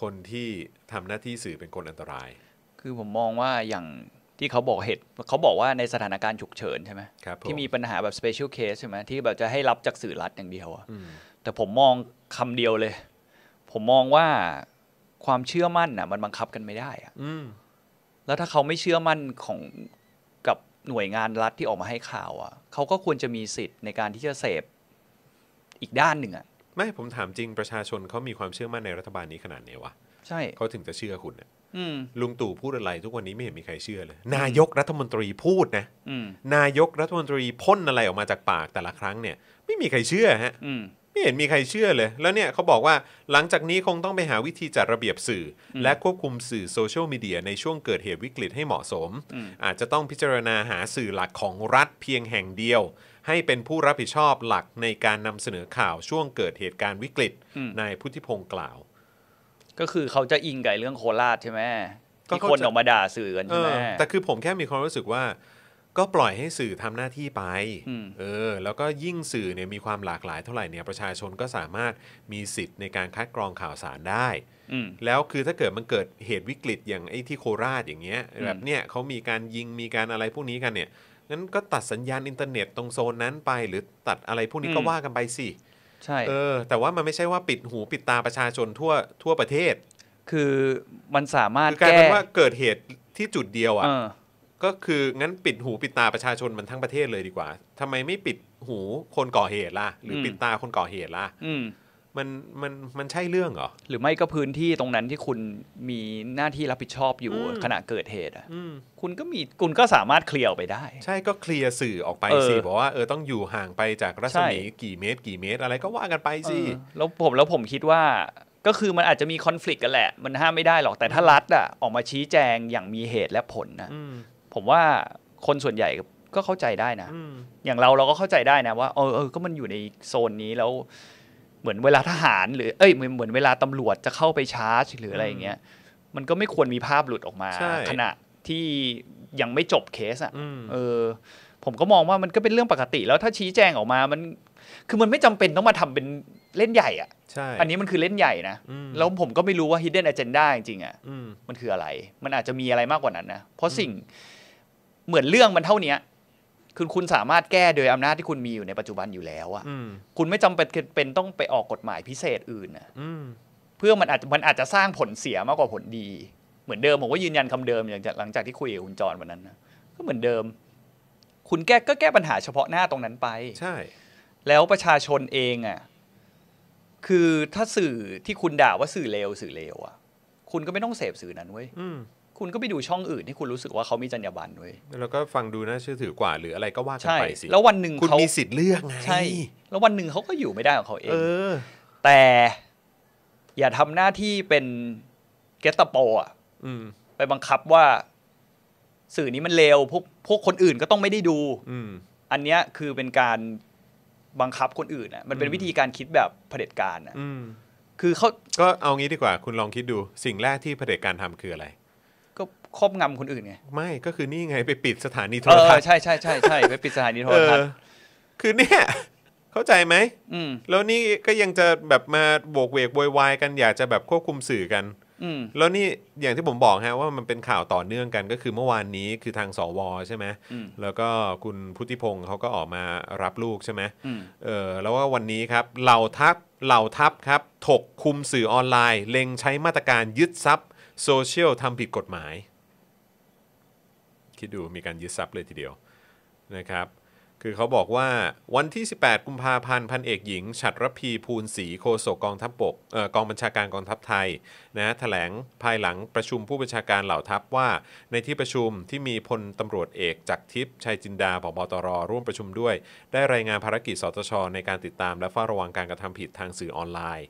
คนที่ทำหน้าที่สื่อเป็นคนอันตราย คือผมมองว่าอย่างที่เขาบอกเหตุ เขาบอกว่าในสถานการณ์ฉุกเฉินใช่ไหมที่มีปัญหาแบบสเปเชียลเคสใช่ไหมที่แบบจะให้รับจากสื่อรัฐอย่างเดียวอะแต่ผมมองคำเดียวเลย ผมมองว่าความเชื่อมั่นอ่ะมันบังคับกันไม่ได้ อ่ะแล้วถ้าเขาไม่เชื่อมั่นของกับหน่วยงานรัฐที่ออกมาให้ข่าวอ่ะเขาก็ควรจะมีสิทธิ์ในการที่จะเสพอีกด้านหนึ่งอ่ะไม่ผมถามจริงประชาชนเขามีความเชื่อมั่นในรัฐบาลนี้ขนาดไหนวะใช่เขาถึงจะเชื่อคุณเนี่ยลุงตู่พูดอะไรทุกวันนี้ไม่เห็นมีใครเชื่อเลย นายกรัฐมนตรีพูดนะนายกรัฐมนตรีพ่นอะไรออกมาจากปากแต่ละครั้งเนี่ยไม่มีใครเชื่อฮะไม่เห็นมีใครเชื่อเลย แล้วเนี่ยเขาบอกว่าหลังจากนี้คงต้องไปหาวิธีจัดระเบียบสื่อ และควบคุมสื่อโซเชียลมีเดียในช่วงเกิดเหตุวิกฤตให้เหมาะสม อาจจะต้องพิจารณาหาสื่อหลักของรัฐเพียงแห่งเดียว ให้เป็นผู้รับผิดชอบหลักในการนำเสนอข่าวช่วงเกิดเหตุการณ์วิกฤตนายพุทธิพงศ์กล่าวก็คือเขาจะอิงกับเรื่องโคราชใช่ไหมก็ที่คนออกมาด่าสื่อกันใช่ไหมแต่คือผมแค่มีความรู้สึกว่า ก็ปล่อยให้สื่อทำหน้าที่ไปเออ แล้วก็ยิ่งสื่อเนี่ยมีความหลากหลายเท่าไหร่เนี่ยประชาชนก็สามารถมีสิทธิ์ในการคัดกรองข่าวสารได้แล้วคือถ้าเกิดมันเกิดเหตุวิกฤตอย่างไอ้ที่โคราชอย่างเงี้ยแบบเนี่ยเขามีการยิงมีการอะไรพวกนี้กันเนี่ยงั้น ก็ตัดสัญญาณอินเทอร์เน็ตตรงโซนนั้นไป หรือตัดอะไรพวกนี้ก็ว่ากันไปสิใช่เออแต่ว่ามันไม่ใช่ว่าปิดหูปิดตาประชาชนทั่วทั่วประเทศ คือมันสามารถคือกลายแก้เป็นว่าเกิดเหตุที่จุดเดียวอ่ะก็คืองั้นปิดหูปิดตาประชาชนมันทั้งประเทศเลยดีกว่าทำไมไม่ปิดหูคนก่อเหตุล่ะหรือปิดตาคนก่อเหตุล่ะอืมันมันมันใช่เรื่องเหรอหรือไม่ก็พื้นที่ตรงนั้นที่คุณมีหน้าที่รับผิดชอบอยู่ขณะเกิดเหตุอ่ะคุณก็มีคุณก็สามารถเคลียร์ไปได้ ใช่ก็เคลียร์สื่อออกไปสิบอกว่าเออต้องอยู่ห่างไปจากรัศมีกี่เมตร กี่เมตรอะไรก็ว่ากันไปสิแล้วผมแล้วผมคิดว่า ก็คือมันอาจจะมีคอน FLICT กันแหละ มันห้ามไม่ได้หรอกแต่ถ้ารัฐอ่ะออกมาชี้แจงอย่างมีเหตุและผลนะผมว่าคนส่วนใหญ่ก็เข้าใจได้นะอย่างเราเราก็เข้าใจได้นะว่าเออเออก็มันอยู่ในโซนนี้แล้วมือนเวลาทหาร หรือเอ้ยเหมือนเหมือนเวลาตำรวจจะเข้าไปชาร์จหรืออะไรอย่างเงี้ยมันก็ไม่ควรมีภาพหลุดออกมาขณะที่ยังไม่จบเคสอ่ะเออ ผมก็มองว่ามันก็เป็นเรื่องปกติ แล้วถ้าชี้แจงออกมามัน คือมันไม่จำเป็นต้องมาทำเป็นเล่นใหญ่อ่ะใช่อันนี้มันคือเล่นใหญ่นะแล้วผมก็ไม่รู้ว่า hidden agenda จริงๆอ่ะมมันคืออะไร มันอาจจะมีอะไรมากกว่านั้นนะเพราะสิ่งเหมือนเรื่องมันเท่าเนี้ยคือคุณสามารถแก้โดยอำนาจที่คุณมีอยู่ในปัจจุบันอยู่แล้วอะคุณไม่จำเป็นเป็นต้องไปออกกฎหมายพิเศษอื่นนะเพื่อมันอาจจะมันอาจจะสร้างผลเสียมากกว่าผลดี เหมือนเดิมผมก็ยืนยันคำเดิมอย่างหลังจากที่คุยกับคุณจรวันนั้นนะก็เหมือนเดิม คุณแก้ก็แก้ปัญหาเฉพาะหน้าตรงนั้นไป ใช่ แล้วประชาชนเองอะ่ะ คือถ้าสื่อที่คุณด่าว่าสื่อเลวสื่อเลวอะ่ะ คุณก็ไม่ต้องเสพสื่อนั้นเว้ยคุณก็ไปดูช่องอื่นที่คุณรู้สึกว่าเขามีจรรยาบรรณด้วยแล้วก็ฟังดูน่าเชื่อถือกว่าหรืออะไรก็ว่ากันไปสิแล้ววันหนึ่งคุณมีสิทธิ์เลือกไงใช่ แล้ววันหนึ่งเขาก็อยู่ไม่ได้ของเขาเองแต่ อย่าทำหน้าที่เป็นเกตตโปอ่ะไปบังคับว่า สื่อนี้มันเลวพวกพวกคนอื่นก็ต้องไม่ได้ดู อือันเนี้ยคือเป็นการบังคับคนอื่นอ่ะ มันเป็นวิธีการคิดแบบเผด็จการอ่ะคือเขาก็เอางี้ดีกว่า คุณลองคิดดูสิ่งแรกที่เผด็จการทำคืออะไรครอบงำคนอื่น ไงไม่ก็คือนี่ไงไปปิดสถานีโทรทัศน์ใช่ใช่ใช่ใช่ไปปิดสถานีโทรทัศน์คือเนี่ยเข้าใจไหมแล้วนี่ก็ยังจะแบบมาโบกเวกโวยวายกันอยากจะแบบควบคุมสื่อกันแล้วนี่อย่างที่ผมบอกฮะว่ามันเป็นข่าวต่อเนื่องกัน ก็คือเมื่อวานนี้คือทางสวใช่ไหมแล้วก็คุณพุทธิพงศ์เขาก็ออกมารับลูกใช่ไหมเออแล้วว่าวันนี้ครับเหล่าทัพเหล่าทัพครับ ถกคุมสื่อออนไลน์เล็งใช้มาตรการยึดทรัพย์โซเชียลทำผิดกฎหมายคิดดูมีการยึดทรัพย์เลยทีเดียวนะครับคือเขาบอกว่าวันที่ 18 กุมภาพันธ์ พันเอกหญิง ฉัตรพีภูลศรีโคโกกองทัพบกกองบัญชาการกองทัพไทยนะแถลงภายหลังประชุมผู้บัญชาการเหล่าทัพว่า ในที่ประชุมที่มีพลตำรวจเอก จักรทิพย์ชัยจินดาผบตร ร่วมประชุมด้วย ได้รายงานภารกิจสตช ในการติดตาม และเฝ้าระวังการกระทำผิดทางสื่อออนไลน์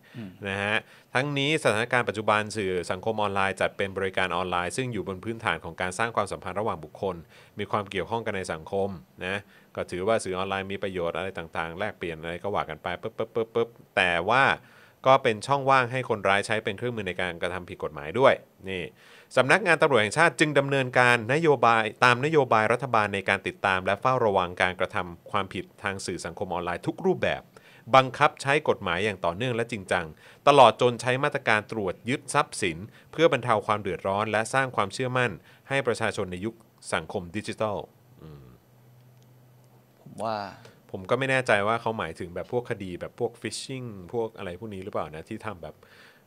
นะฮะทั้งนี้สถานการณ์ปัจจุบันสื่อสังคมออนไลน์ จัดเป็นบริการออนไลน์ ซึ่งอยู่บนพื้นฐานของการสร้างความสัมพันธ์ระหว่างบุคคล มีความเกี่ยวข้องกันในสังคมนะก็ถือว่าสื่อออนไลน์มีประโยชน์อะไรต่างๆแลกเปลี่ยนอะไรก็ว่ากันไปปุ๊บปุ๊บปุ๊บปุ๊บแต่ว่า ก็เป็นช่องว่างให้คนร้ายใช้เป็นเครื่องมือในการกระทำผิดกฎหมายด้วยนี่สำนักงานตำรวจแห่งชาติจึงดำเนินการนโยบายตามนโยบายรัฐบาลในการติดตาม และเฝ้าระวังการกระทำความผิดทางสื่อสังคมออนไลน์ทุกรูปแบบ บังคับใช้กฎหมายอย่างต่อเนื่องและจริงจังตลอดจนใช้มาตรการตรวจยึดทรัพย์สิน เพื่อบรรเทาความเดือดร้อน และสร้างความเชื่อมั่นให้ประชาชนในยุคสังคมดิจิทัลว่าผมก็ไม่แน่ใจว่าเขาหมายถึงแบบพวกคดีแบบพวกฟิชชิงพวกอะไรพวกนี้หรือเปล่านะที่ทำแบบ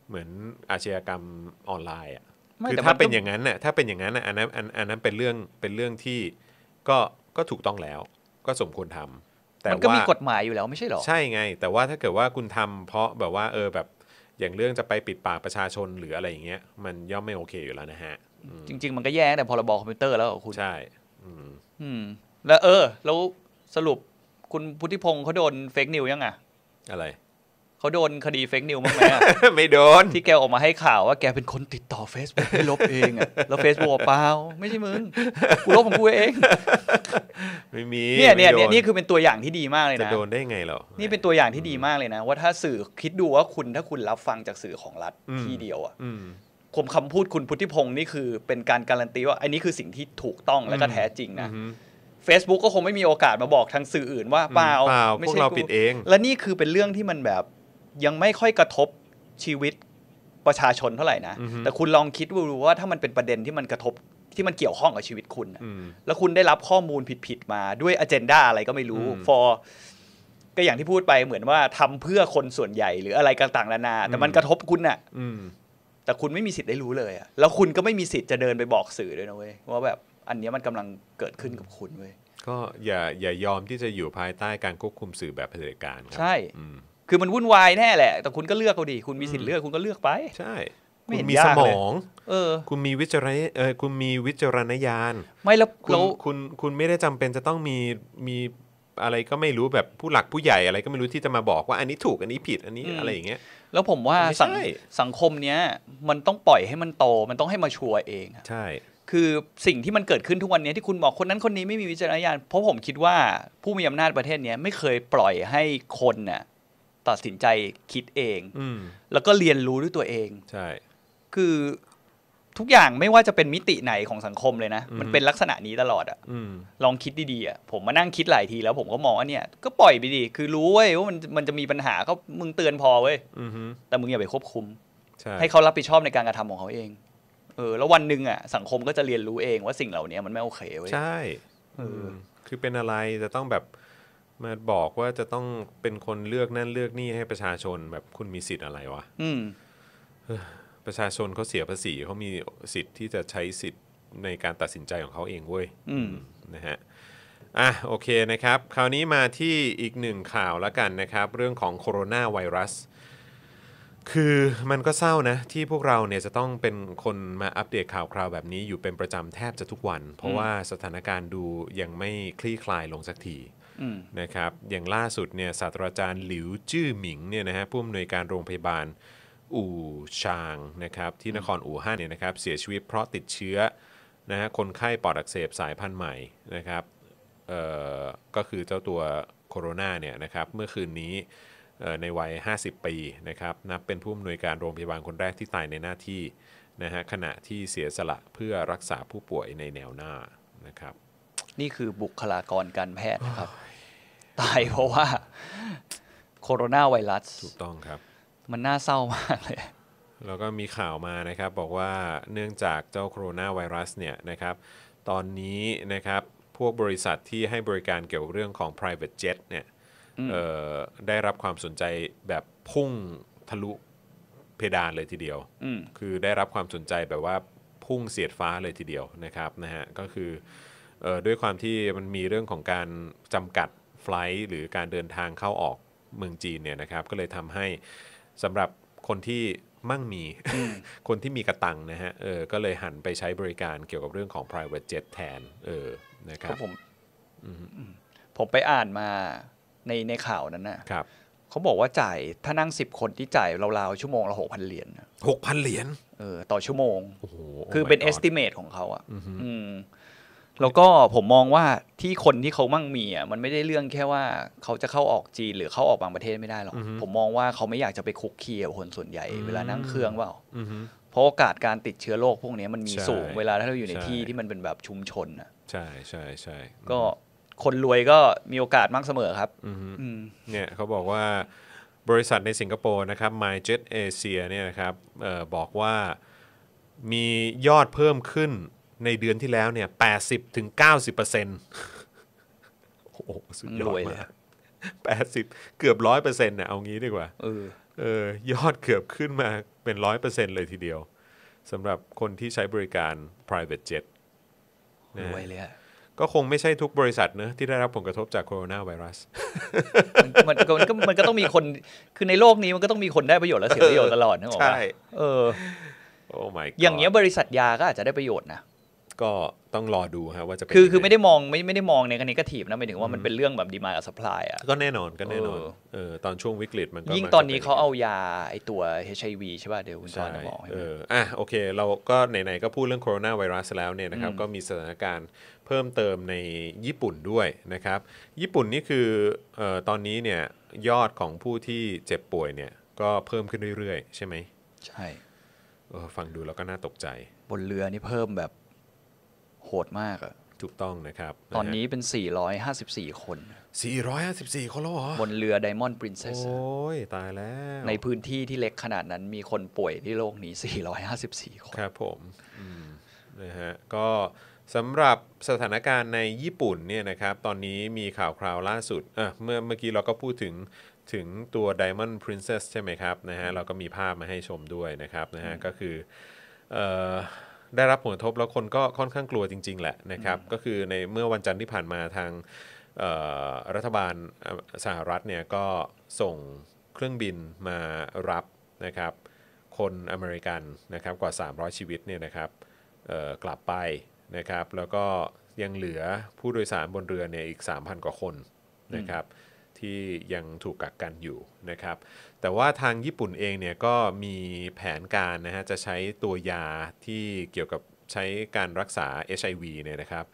เหมือนอาชญากรรมออนไลน์อ่ะคือถ้าเป็นอย่างนั้นน่ะ ถ้าเป็นอย่างนั้นน่อันนั้น อันนั้นเป็นเรื่องเป็นเรื่องที่ก็ก็ถูกต้องแล้ว ก็สมควรทำ แต่มันก็มีกฎหมายอยู่แล้วไม่ใช่หรอใช่ไง แต่ว่าถ้าเกิดว่าคุณทำ เพราะแบบว่า เออแบบอย่างเรื่องจะไปปิดปากประชาชนหรืออะไรอย่างเงี้ยมันย่อมไม่โอเคอยู่แล้วนะฮะจริงๆ มันก็แย่แต่พรบคอมพิวเตอร์แล้วคุณใช่อืมแล้วเออแล้วสรุปคุณพุทธิพงศ์เขาโดนเฟกนิวยังอ่ะอะไร เขาโดนคดีเฟกนิวบ้างไหมอะไม่โดน ที่แกออกมาให้ข่าวว่าแกเป็นคนติดต่อเฟซบุ๊กให้ลบเองอะแล้วเฟซบุ๊บอกเปล่าไม่ใช่มึงกูลบของกูเองไม่มีเนี่ยเนี่ยเนี่ยนี่คือเป็นตัวอย่างที่ดีมากเลยนะ จะโดนได้ไงเหรอนี่เป็นตัวอย่างที่ดีมากเลยนะ ว่าถ้าสื่อคิดดูว่าคุณถ้าคุณรับฟังจากสื่อของรัฐที่เดียวอะอมผมคำพูดคุณพุทธิพงศ์นี่คือเป็นการการันตีว่าอันนี้คือสิ่งที่ถูกต้องและก็แท้จริงนะ Facebook ก็คงไม่มีโอกาสมาบอกทางสื่ออื่นว่าเปล่าไม่ใพวกเราปิดเอง และนี่คือเป็นเรื่องที่มันแบบยังไม่ค่อยกระทบชีวิตประชาชนเท่าไหร่นะ แต่คุณลองคิดดูว่าถ้ามันเป็นประเด็นที่มันกระทบที่มันเกี่ยวข้องกับชีวิตคุณ แล้วคุณได้รับข้อมูลผิดๆมาด้วยอเจนดาอะไรก็ไม่รู้ for ก็อย่างที่พูดไปเหมือนว่าทำเพื่อคนส่วนใหญ่หรืออะไรต่างๆนานา แต่มันกระทบคุณน่ะแต่คุณไม่มีสิทธิ์ได้รู้เลยอะแล้วคุณก็ไม่มีสิทธิ์จะเดินไปบอกสื่อด้วยนะเว้ยว่าแบบอันนี้มันกำลังเกิดขึ้นกับคุณเว้ย ก็อย่าอย่ายอมที่จะอยู่ภายใต้การควบคุมสื่อแบบเผด็จการครับ ใช่คือมันวุ่นวายแน่แหละ แต่คุณก็เลือกเอาดิ คุณมีสิทธิ์เลือก คุณก็เลือกไป ใช่ คุณมีสมอง เออ คุณมีวิจารณเออคุณมีวิจารณญาณ ไม่แล้วคุณคุณคุณไม่ได้จำเป็นจะต้องมีมีอะไรก็ไม่รู้แบบผู้หลักผู้ใหญ่อะไร ก็ไม่รู้ที่จะมาบอกว่าอันนี้ถูกอันนี้ผิดอันนี้อะไรอย่างเงี้ย แล้วผมว่าสังสังคมเนี้ยมันต้องปล่อยให้มันโต มันต้องให้มาชัวเองใช่คือสิ่งที่มันเกิดขึ้นทุกวันนี้ที่คุณบอกคนนั้นคนนี้ไม่มีวิจารณญาณเพราะผมคิดว่าผู้มีอำนาจประเทศนี้ ไม่เคยปล่อยให้คนน่ะตัดสินใจคิดเองอแล้วก็เรียนรู้ด้วยตัวเองใช่คือทุกอย่างไม่ว่าจะเป็นมิติไหนของสังคมเลยนะ มันเป็นลักษณะนี้ตลอดอะ่ะลองคิดดีๆอะผมมานั่งคิดหลายทีแล้ว ผมก็มองว่าเนี่ยก็ปล่อยไปดี คือรู้เว้ยว่ามันมันจะมีปัญหาก็มึงเตือนพอเว้ยแต่มึงอย่าไปควบคุมใให้เขารับผิดชอบในการกระทำของเขาเองเออแล้ววันหนึ่งอ่ะสังคมก็จะเรียนรู้เองว่าสิ่งเหล่านี้มันไม่โอเคเว้ยใช่คือเป็นอะไรจะต้องแบบมาบอกว่าจะต้องเป็นคนเลือกนั่นเลือกนี่ให้ประชาชนแบบคุณมีสิทธิ์อะไรวะประชาชนเขาเสียภาษีเขามีสิทธิ์ที่จะใช้สิทธิ์ในการตัดสินใจของเขาเองเว้ยนะฮะอ่ะโอเคนะครับ คราวนี้มาที่อีกหนึ่งข่าวแล้วกันนะครับ เรื่องของโคโรนาไวรัสคือมันก็เศร้านะ ที่พวกเราเนี่ยจะต้องเป็นคนมาอัปเดตข่าวคราวแบบนี้อยู่เป็นประจำแทบจะทุกวัน เพราะว่าสถานการณ์ดูยังไม่คลี่คลายลงสักทีนะครับอย่างล่าสุดเนี่ยศาสตราจารย์หลิวจื้อหมิงเนี่ยนะฮะผู้อำนวยการโรงพยาบาลอู่ชางนะครับ ที่นครอู่ฮั่นเนี่ยนะครับเสียชีวิตเพราะติดเชื้อนะฮะคนไข้ปอดอักเสบสายพันธุ์ใหม่นะครับก็คือเจ้าตัวโคโรนาเนี่ยนะครับเมื่อคืนนี้ในวัย 50 ปี นะครับ นับเป็นผู้อำนวยการโรงพยาบาลคนแรกที่ตายในหน้าที่ นะฮะขณะที่เสียสละเพื่อรักษาผู้ป่วยในแนวหน้า นะครับ นี่คือบุคลากรการแพทย์นะครับ ตายเพราะว่าโคโรนาไวรัสถูกต้องครับ มันน่าเศร้ามากเลย แล้วก็มีข่าวมานะครับ บอกว่าเนื่องจากเจ้าโคโรนาไวรัสเนี่ยนะครับตอนนี้นะครับพวกบริษัทที่ให้บริการเกี่ยวเรื่องของ private jet เนี่ยได้รับความสนใจแบบพุ่งทะลุเพดานเลยทีเดียว คือได้รับความสนใจแบบว่าพุ่งเสียดฟ้าเลยทีเดียวนะครับนะฮะ ก็คือด้วยความที่มันมีเรื่องของการจำกัดไฟล์หรือการเดินทางเข้าออกเมืองจีนเนี่ยนะครับ ก็เลยทำให้สำหรับคนที่มั่งมี คนที่มีกระตังนะฮะเออก็เลยหันไปใช้บริการเกี่ยวกับเรื่องของ private jet แทนเออนะครับผมผมไปอ่านมาในในข่าวนั้นนะครับเขาบอกว่าจ่ายถ้านั่งสิบคนที่จ่ายราวๆชั่วโมงละหกพันเหรียญหกพันเหรียญเออต่อชั่วโมงโอ้โหคือเป็น estimate ของเขาอ่ะอืมแล้วก็ผมมองว่าที่คนที่เขามั่งมีอ่ะ มันไม่ได้เรื่องแค่ว่าเขาจะเข้าออกจีนหรือเข้าออกบางประเทศไม่ได้หรอกผมมองว่าเขาไม่อยากจะไปคุกเคียคนส่วนใหญ่ เวลานั่งเครื่องเปล่าเพราะโอกาสการติดเชื้อโรคพวกนี้มันมีสูงเวลาถ้าเราอยู่ในที่ที่มันเป็นแบบชุมชนอ่ะใช่ใช่ใช่ก็คนรวยก็มีโอกาสมากเสมอครับเนี่ยเขาบอกว่าบริษัทในสิงคโปร์นะครับ MyJet Asia เนี่ยนะครับออบอกว่ามียอดเพิ่มขึ้นในเดือนที่แล้วเนี่ย80ถึง90%โอ้โหสุดยอดมากแปดสิบเกือบร้อยเปอร์เซ็นต์เนี่ยเอางี้ดีกว่าเออเออยอดเกือบขึ้นมาเป็นร้อยเปอร์เซ็นต์เลยทีเดียวสำหรับคนที่ใช้บริการ private jet รวยเลยอะก็คงไม่ใช่ทุกบริษัทเนอะที่ได้รับผลกระทบจากโคโรนาไวรัสมันก็มันก็มันก็ต้องมีคนคือในโลกนี้มันก็ต้องมีคนได้ประโยชน์และเสียประโยชน์ตลอดนะบอกว่าเออโอ้ my อย่างเงี้ยบริษัทยาก็อาจจะได้ประโยชน์นะ ก็ต้องรอดูฮะว่าจะคือคือไม่ได้มองไม่ไม่ได้มองในกรณีกระถีบนะหมายถึงว่ามันเป็นเรื่องแบบดีมากับสป라이อ่ะก็แน่นอนก็แน่นอน เออ ตอนช่วงวิกฤตมันก็ยิ่งตอนนี้เขาเอายาไอตัว HIV ใช่ป่ะเดี๋ยวคุณจอนบอกเอออ่ะโอเคเราก็ไหนๆก็พูดเรื่องโคโรนาไวรัสแล้วเนี่ยนะครับก็มีสถานการณ์พิ่มเติมในญี่ปุ่นด้วยนะครับ ญี่ปุ่นนี่คืออตอนนี้เนี่ย ยอดของผู้ที่เจ็บป่วยเนี่ย ก็เพิ่มขึ้นเรื่อย ๆ ใช่ไหม ใช่ ฟังดูแล้วก็น่าตกใจ บนเรือนี่เพิ่มแบบโหดมากอะถูกต้องนะครับ ตอนนี้เป็น 454 คน 454 คนแล้วเหรอ บนเรือไดมอนด์ปรินเซสโอ้ย ตายแล้วในพื้นที่ที่เล็กขนาดนั้นมีคนป่วยที่โลกนี้ 454 คนครับผมนะฮะก็สำหรับสถานการณ์ในญี่ปุ่นเนี่ยนะครับ ตอนนี้มีข่าวคราวล่าสุด เมื่อเมื่อกี้เราก็พูดถึง ถึงตัว Diamond Princess ใช่ไหมครับนะฮะ เราก็มีภาพมาให้ชมด้วยนะครับนะฮะ ก็คือออได้รับผลกระทบแล้วคนก็ค่อนข้างกลัวจริง ๆ แหละนะครับ ก็คือในเมื่อวันจันทร์ที่ผ่านมาทางรัฐบาลสหรัฐเนี่ยก็ส่งเครื่องบินมารับนะครับ คนอเมริกันนะครับกว่า 300 ชีวิตเนี่ยนะครับกลับไปนะครับแล้วก็ยังเหลือผู้โดยสารบนเรือเนี่ยอีก 3,000 กว่าคนนะครับที่ยังถูกกักกันอยู่นะครับ แต่ว่าทางญี่ปุ่นเองเนี่ยก็มีแผนการนะฮะจะใช้ตัวยาที่เกี่ยวกับใช้การรักษา HIV เนี่ยนะครับ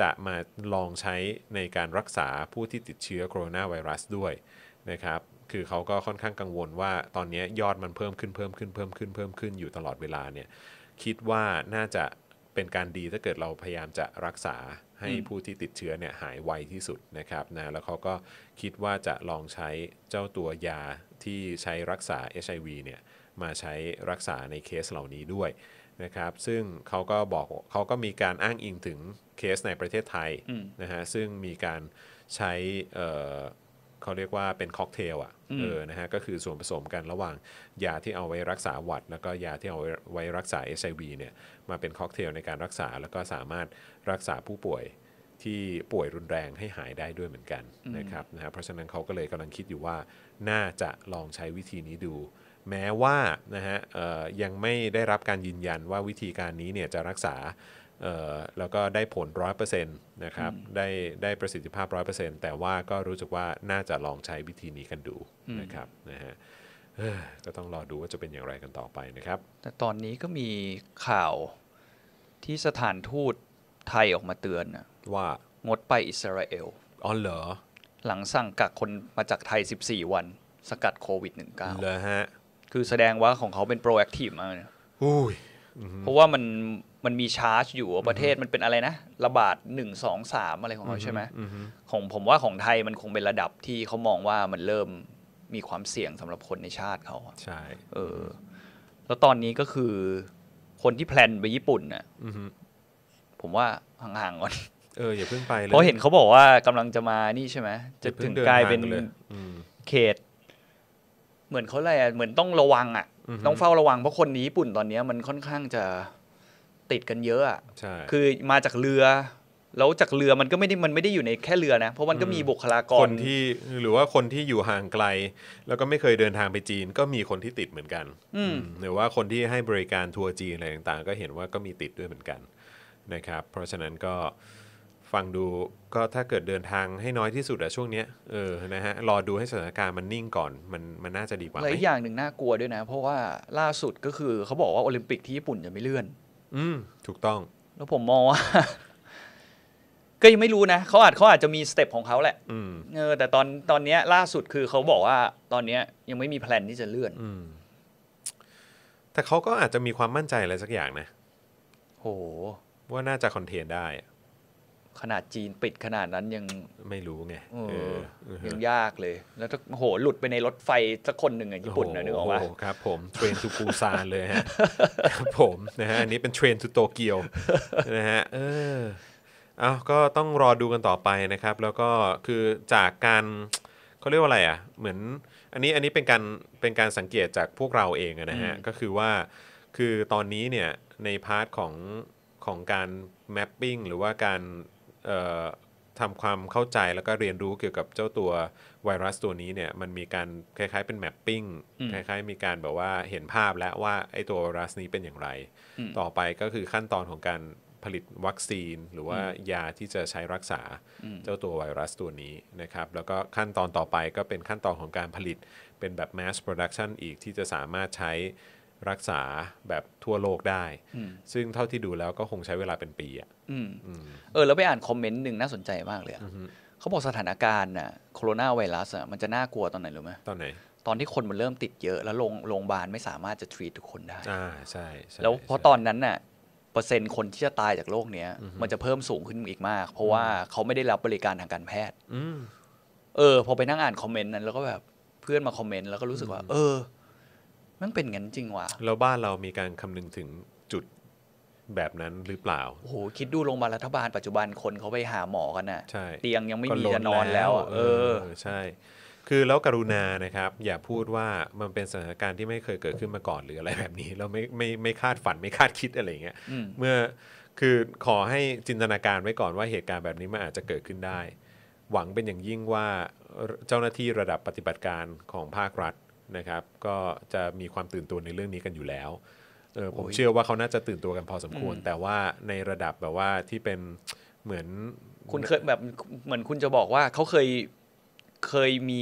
จะมาลองใช้ในการรักษาผู้ที่ติดเชื้อโคโรนาไวรัสด้วยนะครับคือเขาก็ค่อนข้างกังวลว่าตอนนี้ยอดมันเพิ่มขึ้นเพิ่มขึ้นเพิ่มขึ้นเพิ่มขึ้นอยู่ตลอดเวลาเนี่ยคิดว่าน่าจะเป็นการดีถ้าเกิดเราพยายามจะรักษาให้ผู้ที่ติดเชื้อเนี่ยหายไวที่สุดนะครับนะแล้วเขาก็คิดว่าจะลองใช้เจ้าตัวยาที่ใช้รักษา HIV เนี่ยมาใช้รักษาในเคสเหล่านี้ด้วยนะครับ ซึ่งเขาก็บอกเขาก็มีการอ้างอิงถึงเคสในประเทศไทยนะฮะซึ่งมีการใช้เขาเรียกว่าเป็นค็อกเทลอ่ะเออนะฮะก็คือส่วนผสมกันระหว่าง ยาที่เอาไว้รักษาหวัด แล้วก็ยาที่เอาไว้รักษา HIV เนี่ยมาเป็นค็อกเทลในการรักษา แล้วก็สามารถรักษาผู้ป่วยที่ป่วยรุนแรงให้หายได้ด้วยเหมือนกันนะครับนะฮะเพราะฉะนั้นเขาก็เลยกำลังคิดอยู่ว่า น่าจะลองใช้วิธีนี้ดู แม้ว่านะฮะยังไม่ได้รับการยืนยันว่าวิธีการนี้เนี่ยจะรักษาแล้วก็ได้ผลรร้ออยเป์เซ็นต์นะครับได้ได้ประสิทธิภาพรร้ออยเเป์ซ็นต์แต่ว่าก็รู้สึกว่าน่าจะลองใช้วิธีนี้กันดูนะครับนะฮะก็ต้องรอดูว่าจะเป็นอย่างไรกันต่อไปนะครับ แต่ตอนนี้ก็มีข่าวที่สถานทูตไทยออกมาเตือนนะว่า งดไปอิสราเอลอ๋อเหรอ หลังสั่งกักคนมาจากไทย 14 วันสกัดโควิด -19 เลยฮะคือแสดงว่าของเขาเป็นโปรแอคทีฟมากเลยเพราะว่ามันมันมีชาร์จอยู่ประเทศมันเป็นอะไรนะ ระบาดหนึ่งสองสามอะไรของเขาใช่ไหมของ ผมว่าของไทยมันคงเป็นระดับที่เขามองว่ามันเริ่มมีความเสี่ยงสำหรับคนในชาติเขาใช่เออแล้วตอนนี้ก็คือคนที่แพลนไปญี่ปุ่นน่ะผมว่าห่างๆก่อนเอออย่าเพิ่งไปเลยเพราะเห็นเขาบอกว่ากำลังจะมานี่ใช่ไหมจะถึงกลายเป็นเขต เหมือนเขาอะไรอ่ะเหมือนต้องระวัง อ่ะ ต้องเฝ้าระวัง เพราะคนญี่ปุ่นตอนนี้มันค่อนข้างจะติดกันเยอะอะใช่ คือมาจากเรือ แล้วจากเรือมันก็ไม่ได้มันไม่ได้อยู่ในแค่เรือนะ เพราะมันก็มีบุคลากร คนที่หรือว่าคนที่อยู่ห่างไกล แล้วก็ไม่เคยเดินทางไปจีน ก็มีคนที่ติดเหมือนกัน หรือว่าคนที่ให้บริการทัวร์จีนอะไรต่างๆ ก็เห็นว่าก็มีติดด้วยเหมือนกันนะครับ เพราะฉะนั้นก็ฟังดู ก็ถ้าเกิดเดินทางให้น้อยที่สุดอะช่วงเนี้ยเออ นะฮะ รอดูให้สถานการณ์มันนิ่งก่อน มันมันน่าจะดีกว่าไหมอีกอย่างหนึ่งน่ากลัวด้วยนะ เพราะว่าล่าสุดก็คือเขาบอกว่าโอลิมปิกที่ญี่ปุ่นจะไม่เลื่อนอืม ถูกต้อง แล้วผมมองว่า ก็ยังไม่รู้นะเขาอาจเขาอาจจะมีสเต็ปของเขาแหละอเออแต่ตอนตอนนี้ล่าสุดคือเขาบอกว่า ตอนนี้ยังไม่มีแผนที่จะเลื่อน อืมแต่เขาก็อาจจะมีความมั่นใจอะไรสักอย่างนะ โหว่าน่าจะคอนเทนได้ขนาดจีนปิดขนาดนั้นยังไม่รู้ไงยังยากเลยแล้วถ้าโหหลุดไปในรถไฟ สักคนหนึ่งอ่ะญี่ปุ่นนะนึกออกวะครับผมเทรนทูปูซานเลยฮะผมนะฮะอันนี้เป็นเทรนทูโตเกียวนะฮะ เออเอาก็ต้องรอดูกันต่อไปนะครับ แล้วก็คือจากการเขาเรียกว่าอะไรอ่ะ เหมือนอันนี้อันนี้เป็นการเป็นการสังเกตจากพวกเราเองนะฮะ ก็คือว่า คือตอนนี้เนี่ยในพาร์ทของของการแมปปิ้งหรือว่าการทำความเข้าใจแล้วก็เรียนรู้เกี่ยวกับเจ้าตัวไวรัสตัวนี้เนี่ยมันมีการคล้ายๆเป็นแมปปิ้งคล้ายๆ มีการแบบว่าเห็นภาพแล้วว่าไอ้ตัวไวรัสนี้เป็นอย่างไร ต่อไปก็คือขั้นตอนของการผลิตวัคซีน หรือว่ายาที่จะใช้รักษาเจ้าตัวไวรัสตัวนี้นะครับแล้วก็ขั้นตอนต่อไปก็เป็นขั้นตอนของการผลิตเป็นแบบ mass production อีกที่จะสามารถใช้รักษาแบบทั่วโลกได้ ซึ่งเท่าที่ดูแล้วก็คงใช้เวลาเป็นปีอ่ะเออ แล้วไปอ่านคอมเมนต์หนึ่งน่าสนใจมากเลยเขาบอกสถานการณ์น่ะโคโรนาไวรัสอ่ะมันจะน่ากลัวตอนไหนรู้ไหมตอนไหน ตอนที่คนมันเริ่มติดเยอะ แล้วโรงพยาบาลไม่สามารถจะทรีตทุกคนได้อ่าใช่ แล้วเพราะตอนนั้นน่ะเปอร์เซ็นต์คนที่จะตายจากโรคเนี้ยมันจะเพิ่มสูงขึ้นอีกมาก เพราะว่าเขาไม่ได้รับบริการทางการแพทย์เออ พอไปนั่งอ่านคอมเมนต์นั้นแล้วก็แบบเพื่อนมาคอมเมนต์แล้วก็รู้สึกว่า เออมันเป็นงั้นจริงว่ะแล้วบ้านเรามีการคำนึงถึงจุดแบบนั้นหรือเปล่าโอ้โหคิดดูโรงพยาบาลรัฐบาลปัจจุบันคนเขาไปหาหมอกันนะใช่เตียงยังไม่มีจะนอนแล้ว เออใช่ คือแล้วกรุณานะครับ อย่าพูดว่ามันเป็นสถานการณ์ที่ไม่เคยเกิดขึ้นมาก่อน หรืออะไรแบบนี้ เราไม่ไม่ไม่คาดฝันไม่คาดคิดอะไรเงี้ยเมื่อคือขอให้จินตนาการไว้ก่อนว่าเหตุการณ์แบบนี้มันอาจจะเกิดขึ้นได้ หวังเป็นอย่างยิ่งว่าเจ้าหน้าที่ระดับปฏิบัติการของภาครัฐนะครับก็จะมีความตื่นตัวในเรื่องนี้กันอยู่แล้ว ผมเชื่อว่าเขาน่าจะตื่นตัวกันพอสมควร แต่ว่าในระดับแบบว่าที่เป็นเหมือน คุณเคยแบบเหมือนคุณจะบอกว่าเขาเคยเคยมี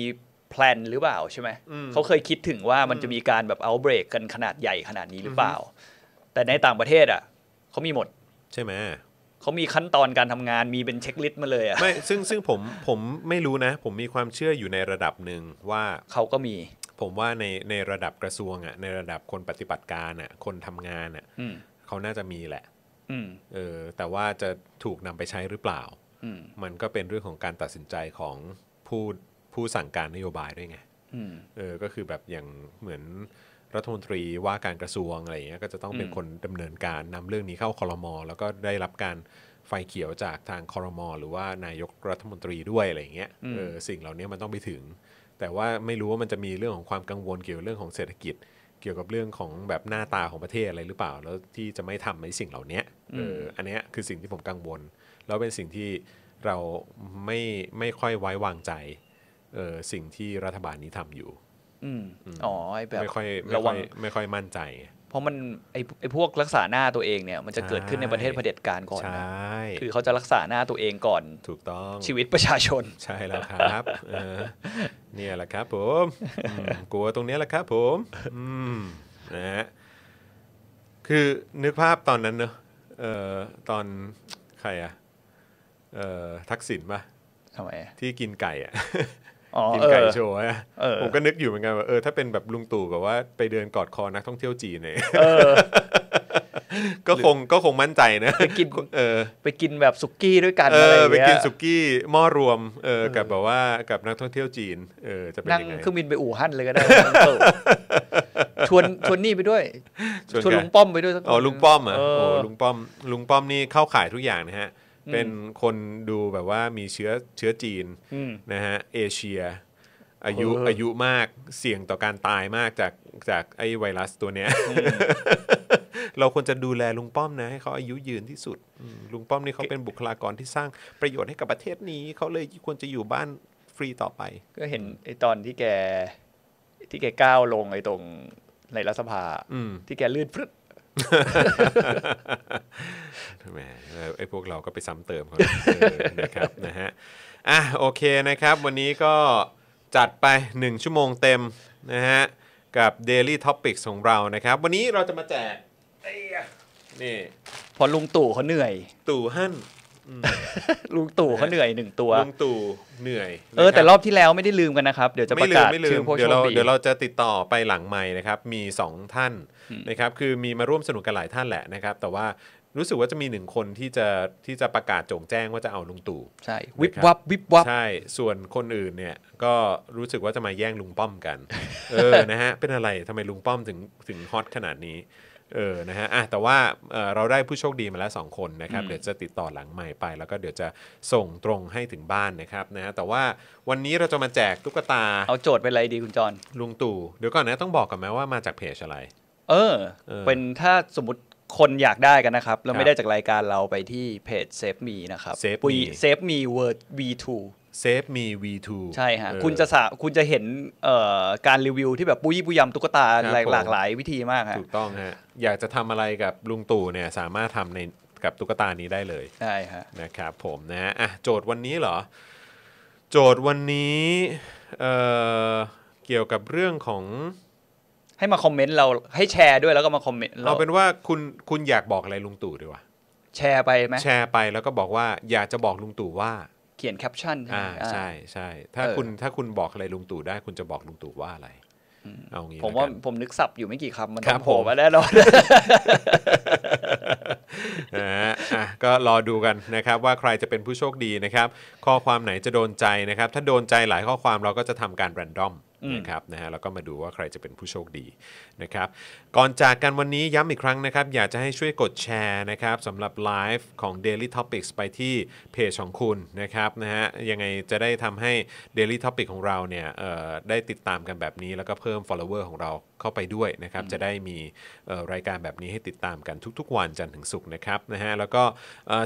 แพลนหรือเปล่าใช่ไหมเขาเคยคิดถึงว่ามันจะมีการแบบเอาเบรกกันขนาดใหญ่ขนาดนี้หรือเปล่า แต่ในต่างประเทศอ่ะเขามีหมด ใช่ไหมเขามีขั้นตอนการทำงานมีเป็นเช็คลิสต์มาเลยอ่ะไม่ซึ่งซึ่งผมผมไม่รู้นะ ผมมีความเชื่ออยู่ในระดับหนึ่งว่าเขาก็มีผมว่าในในระดับกระทรวงอะ่ะในระดับคนปฏิบัติการอะ่ะคนทำงานอะ่ะเขาน่าจะมีแหละอเออแต่ว่าจะถูกนำไปใช้หรือเปล่าอืมมันก็เป็นเรื่องของการตัดสินใจของผู้ผู้สั่งการนโยบายด้วยไงอเออก็คือแบบอย่างเหมือนรัฐมนตรีว่าการกระทรวงอะไรอย่างเงี้ยก็จะต้องเป็นคนดำเนินการนำเรื่องนี้เข้าคอรมอแล้วก็ได้รับการไฟเขียวจากทางคอรมอหรือว่านายกรัฐมนตรีด้วยอะไรอย่างเงี้ยเออสิ่งเหล่านี้มันต้องไปถึงแต่ว่าไม่รู้ว่ามันจะมีเรื่องของความกังวลเกี่ยวกับเรื่องของเศรษฐกิจ เกี่ยวกับเรื่องของแบบหน้าตาของประเทศอะไรหรือเปล่า แล้วที่จะไม่ทำในสิ่งเหล่านี้เอออันนี้คือสิ่งที่ผมกังวลแล้วเป็นสิ่งที่เราไม่ไม่ค่อยไว้วางใจเออสิ่งที่รัฐบาลนี้ทำอยู่อ๋อแบบไม่ค่อยไม่ค่อยไม่ค่อยมั่นใจเพราะมันไอไอพวกรักษาหน้าตัวเองเนี่ยมันจะเกิดขึ้นในประเทศเผด็จการก่อนนะคือเขาจะรักษาหน้าตัวเองก่อน ถูกต้อง ชีวิตประชาชน ใช่แล้วครับเนี่ยแหละครับผม กลัวตรงนี้แหละครับผมนะฮะคือนึกภาพตอนนั้นเนอะเอ่อตอนใครอะเอ่อ ทักษิณปะทำไมที่กินไก่อะกินไก่โชว์ผมก็นึกอยู่เหมือนกันว่าเออถ้าเป็นแบบลุงตู่แบบว่า ไปเดินกอดคอนักท่องเที่ยวจีนเนี่ยก็คงก็คงมั่นใจนะไปกินเออไปกินแบบสุกี้ด้วยกันอะไรเงี้ยไปกินสุกี้หม้อรวมเออกับแบบว่ากับนักท่องเที่ยวจีนเออจะเป็นยังไงเครื่องบินไปอู่ฮั่นเลยก็ได้ชวนชวนนี่ไปด้วยชวนลุงป้อมไปด้วยสักอ๋อลุงป้อมอ๋อลุงป้อมลุงป้อมนี่เข้าขายทุกอย่างนะฮะเป็นคนดูแบบว่ามีเชื้อเชื้อจีนนะฮะเอเชีย อายุอายุมากเสี่ยงต่อการตายมากจากจากไอไวรัสตัวเนี้ยเราควรจะดูแลลุงป้อมนะให้เขาอายุยืนที่สุดลุงป้อมนี่เขาเป็นบุคลากรที่สร้างประโยชน์ให้กับประเทศนี้เขาเลยควรจะอยู่บ้านฟรีต่อไป ก็เห็นไอตอนที่แกที่แกก้าวลงไอตรงในรัฐสภาที่แกลื่นพรึดแหมไอ้พวกเราก็ไปซ้ำเติมเขานะครับนะฮะอ่ะโอเคนะครับ วันนี้ก็จัดไป 1 ชั่วโมงเต็มนะฮะกับ Daily Topics ของเรานะครับ วันนี้เราจะมาแจกนี่พอลุงตู่เขาเหนื่อย ตู่หั่นลุงตู่เขาเหนื่อยหนึ่งตัวลุงตู่เหนื่อยเออแต่รอบที่แล้วไม่ได้ลืมกันนะครับ เดี๋ยวจะประกาศชื่อพวกโชคดีเดี๋ยวเราจะติดต่อไปหลังไม่นะครับมี 2 ท่านนะครับคือมีมาร่วมสนุกกันหลายท่านแหละนะครับ แต่ว่ารู้สึกว่าจะมีหนึ่งคนที่จะที่จะประกาศโจงแจ้งว่าจะเอาลุงตู่ใช่ วิบวับวิบวับใช่ส่วนคนอื่นเนี่ย ก็รู้สึกว่าจะมาแย่งลุงป้อมกัน เออนะฮะ เป็นอะไรทำไมลุงป้อมถึงถึงฮอตขนาดนี้ เออนะฮะอ่ะแต่ว่าเเราได้ผู้โชคดีมาแล้วสองคนนะครับ เดี๋ยวจะติดต่อหลังใหม่ไป แล้วก็เดี๋ยวจะส่งตรงให้ถึงบ้านนะครับนะฮะแต่ว่าวันนี้เราจะมาแจกตุ๊กตาเอาโจทย์ไปเลยดีคุณจอนลุงตู่เดี๋ยวก่อนนะต้องบอกกันไหมว่ามาจากเพจอะไรเออเป็นถ้าสมมติคนอยากได้กันนะครับ แล้วไม่ได้จากรายการเราไปที่เพจเซฟมีนะครับเซฟมีเซฟมีเวิร์ด V2 เซฟมี V2 ใช่ฮะคุณจะสะคุณจะเห็นการรีวิวที่แบบปุยปุยยำตุ๊กตาหลากหลายวิธีมากฮะถูกต้องฮะอยากจะทำอะไรกับลุงตู่เนี่ยสามารถทำในกับตุ๊กตานี้ได้เลยได้ฮะนะครับผมนะฮอ่ะโจทย์วันนี้เหรอ โจทย์วันนี้เกี่ยวกับเรื่องของให้มาคอมเมนต์เราให้แชร์ด้วยแล้วก็มาคอมเมนต์เราเป็นว่าคุณคุณอยากบอกอะไรลุงตู่ดีวะแชร์ไปไหมแชร์ไปแล้วก็บอกว่า อยากจะบอกลุงตู่ว่า เขียนแคปชั่นอ่าใช่ใช่ถ้าคุณถ้าคุณบอกอะไรลุงตู่ได้คุณจะบอกลุงตู่ว่าอะไรเอางี้ผมว่าผมนึกสับอยู่ไม่กี่คำมันโผล่มาแน่นอนนะฮะก็รอดูกันนะครับ ว่าใครจะเป็นผู้โชคดีนะครับ ข้อความไหนจะโดนใจนะครับ ถ้าโดนใจหลายข้อความเราก็จะทำการแรนดอมนะครับนะฮะแล้วก็มาดูว่าใครจะเป็นผู้โชคดีนะครับก่อนจากกันวันนี้ย้ำอีกครั้งนะครับอยากจะให้ช่วยกดแชร์นะครับสำหรับไลฟ์ของ Daily Topics ไปที่เพจของคุณนะครับนะฮะยังไงจะได้ทำให้ Daily Topic ของเราเนี่ยได้ติดตามกันแบบนี้แล้วก็เพิ่ม follower ของเราเข้าไปด้วยนะครับจะได้มีรายการแบบนี้ให้ติดตามกันทุกๆ วันจันทร์ถึงศุกร์นะครับนะฮะแล้วก็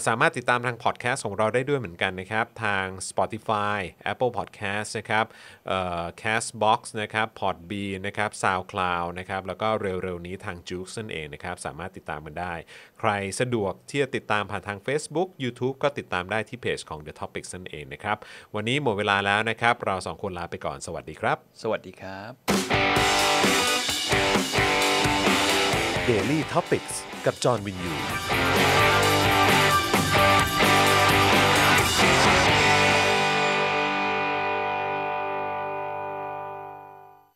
สามารถติดตามทางพอดแคสต์ของเราได้ด้วยเหมือนกันนะครับทาง Spotify Apple Podcast นะครับ c a s t Box นะครับ p o d b e บีนะครับ SoundCloud นะครับแล้วก็เร็ว ๆ นี้ทาง j u กนั่นเองนะครับสามารถติดตามกันได้ ใครสะดวกที่จะติดตามผ่านทาง Facebook YouTube ก็ติดตามได้ที่เพจของ The Topics นั่นเองนะครับวันนี้หมดเวลาแล้วนะครับเราสองคนลาไปก่อนสวัสดีครับ สวัสดีครับ Daily Topics กับจอห์นวินยู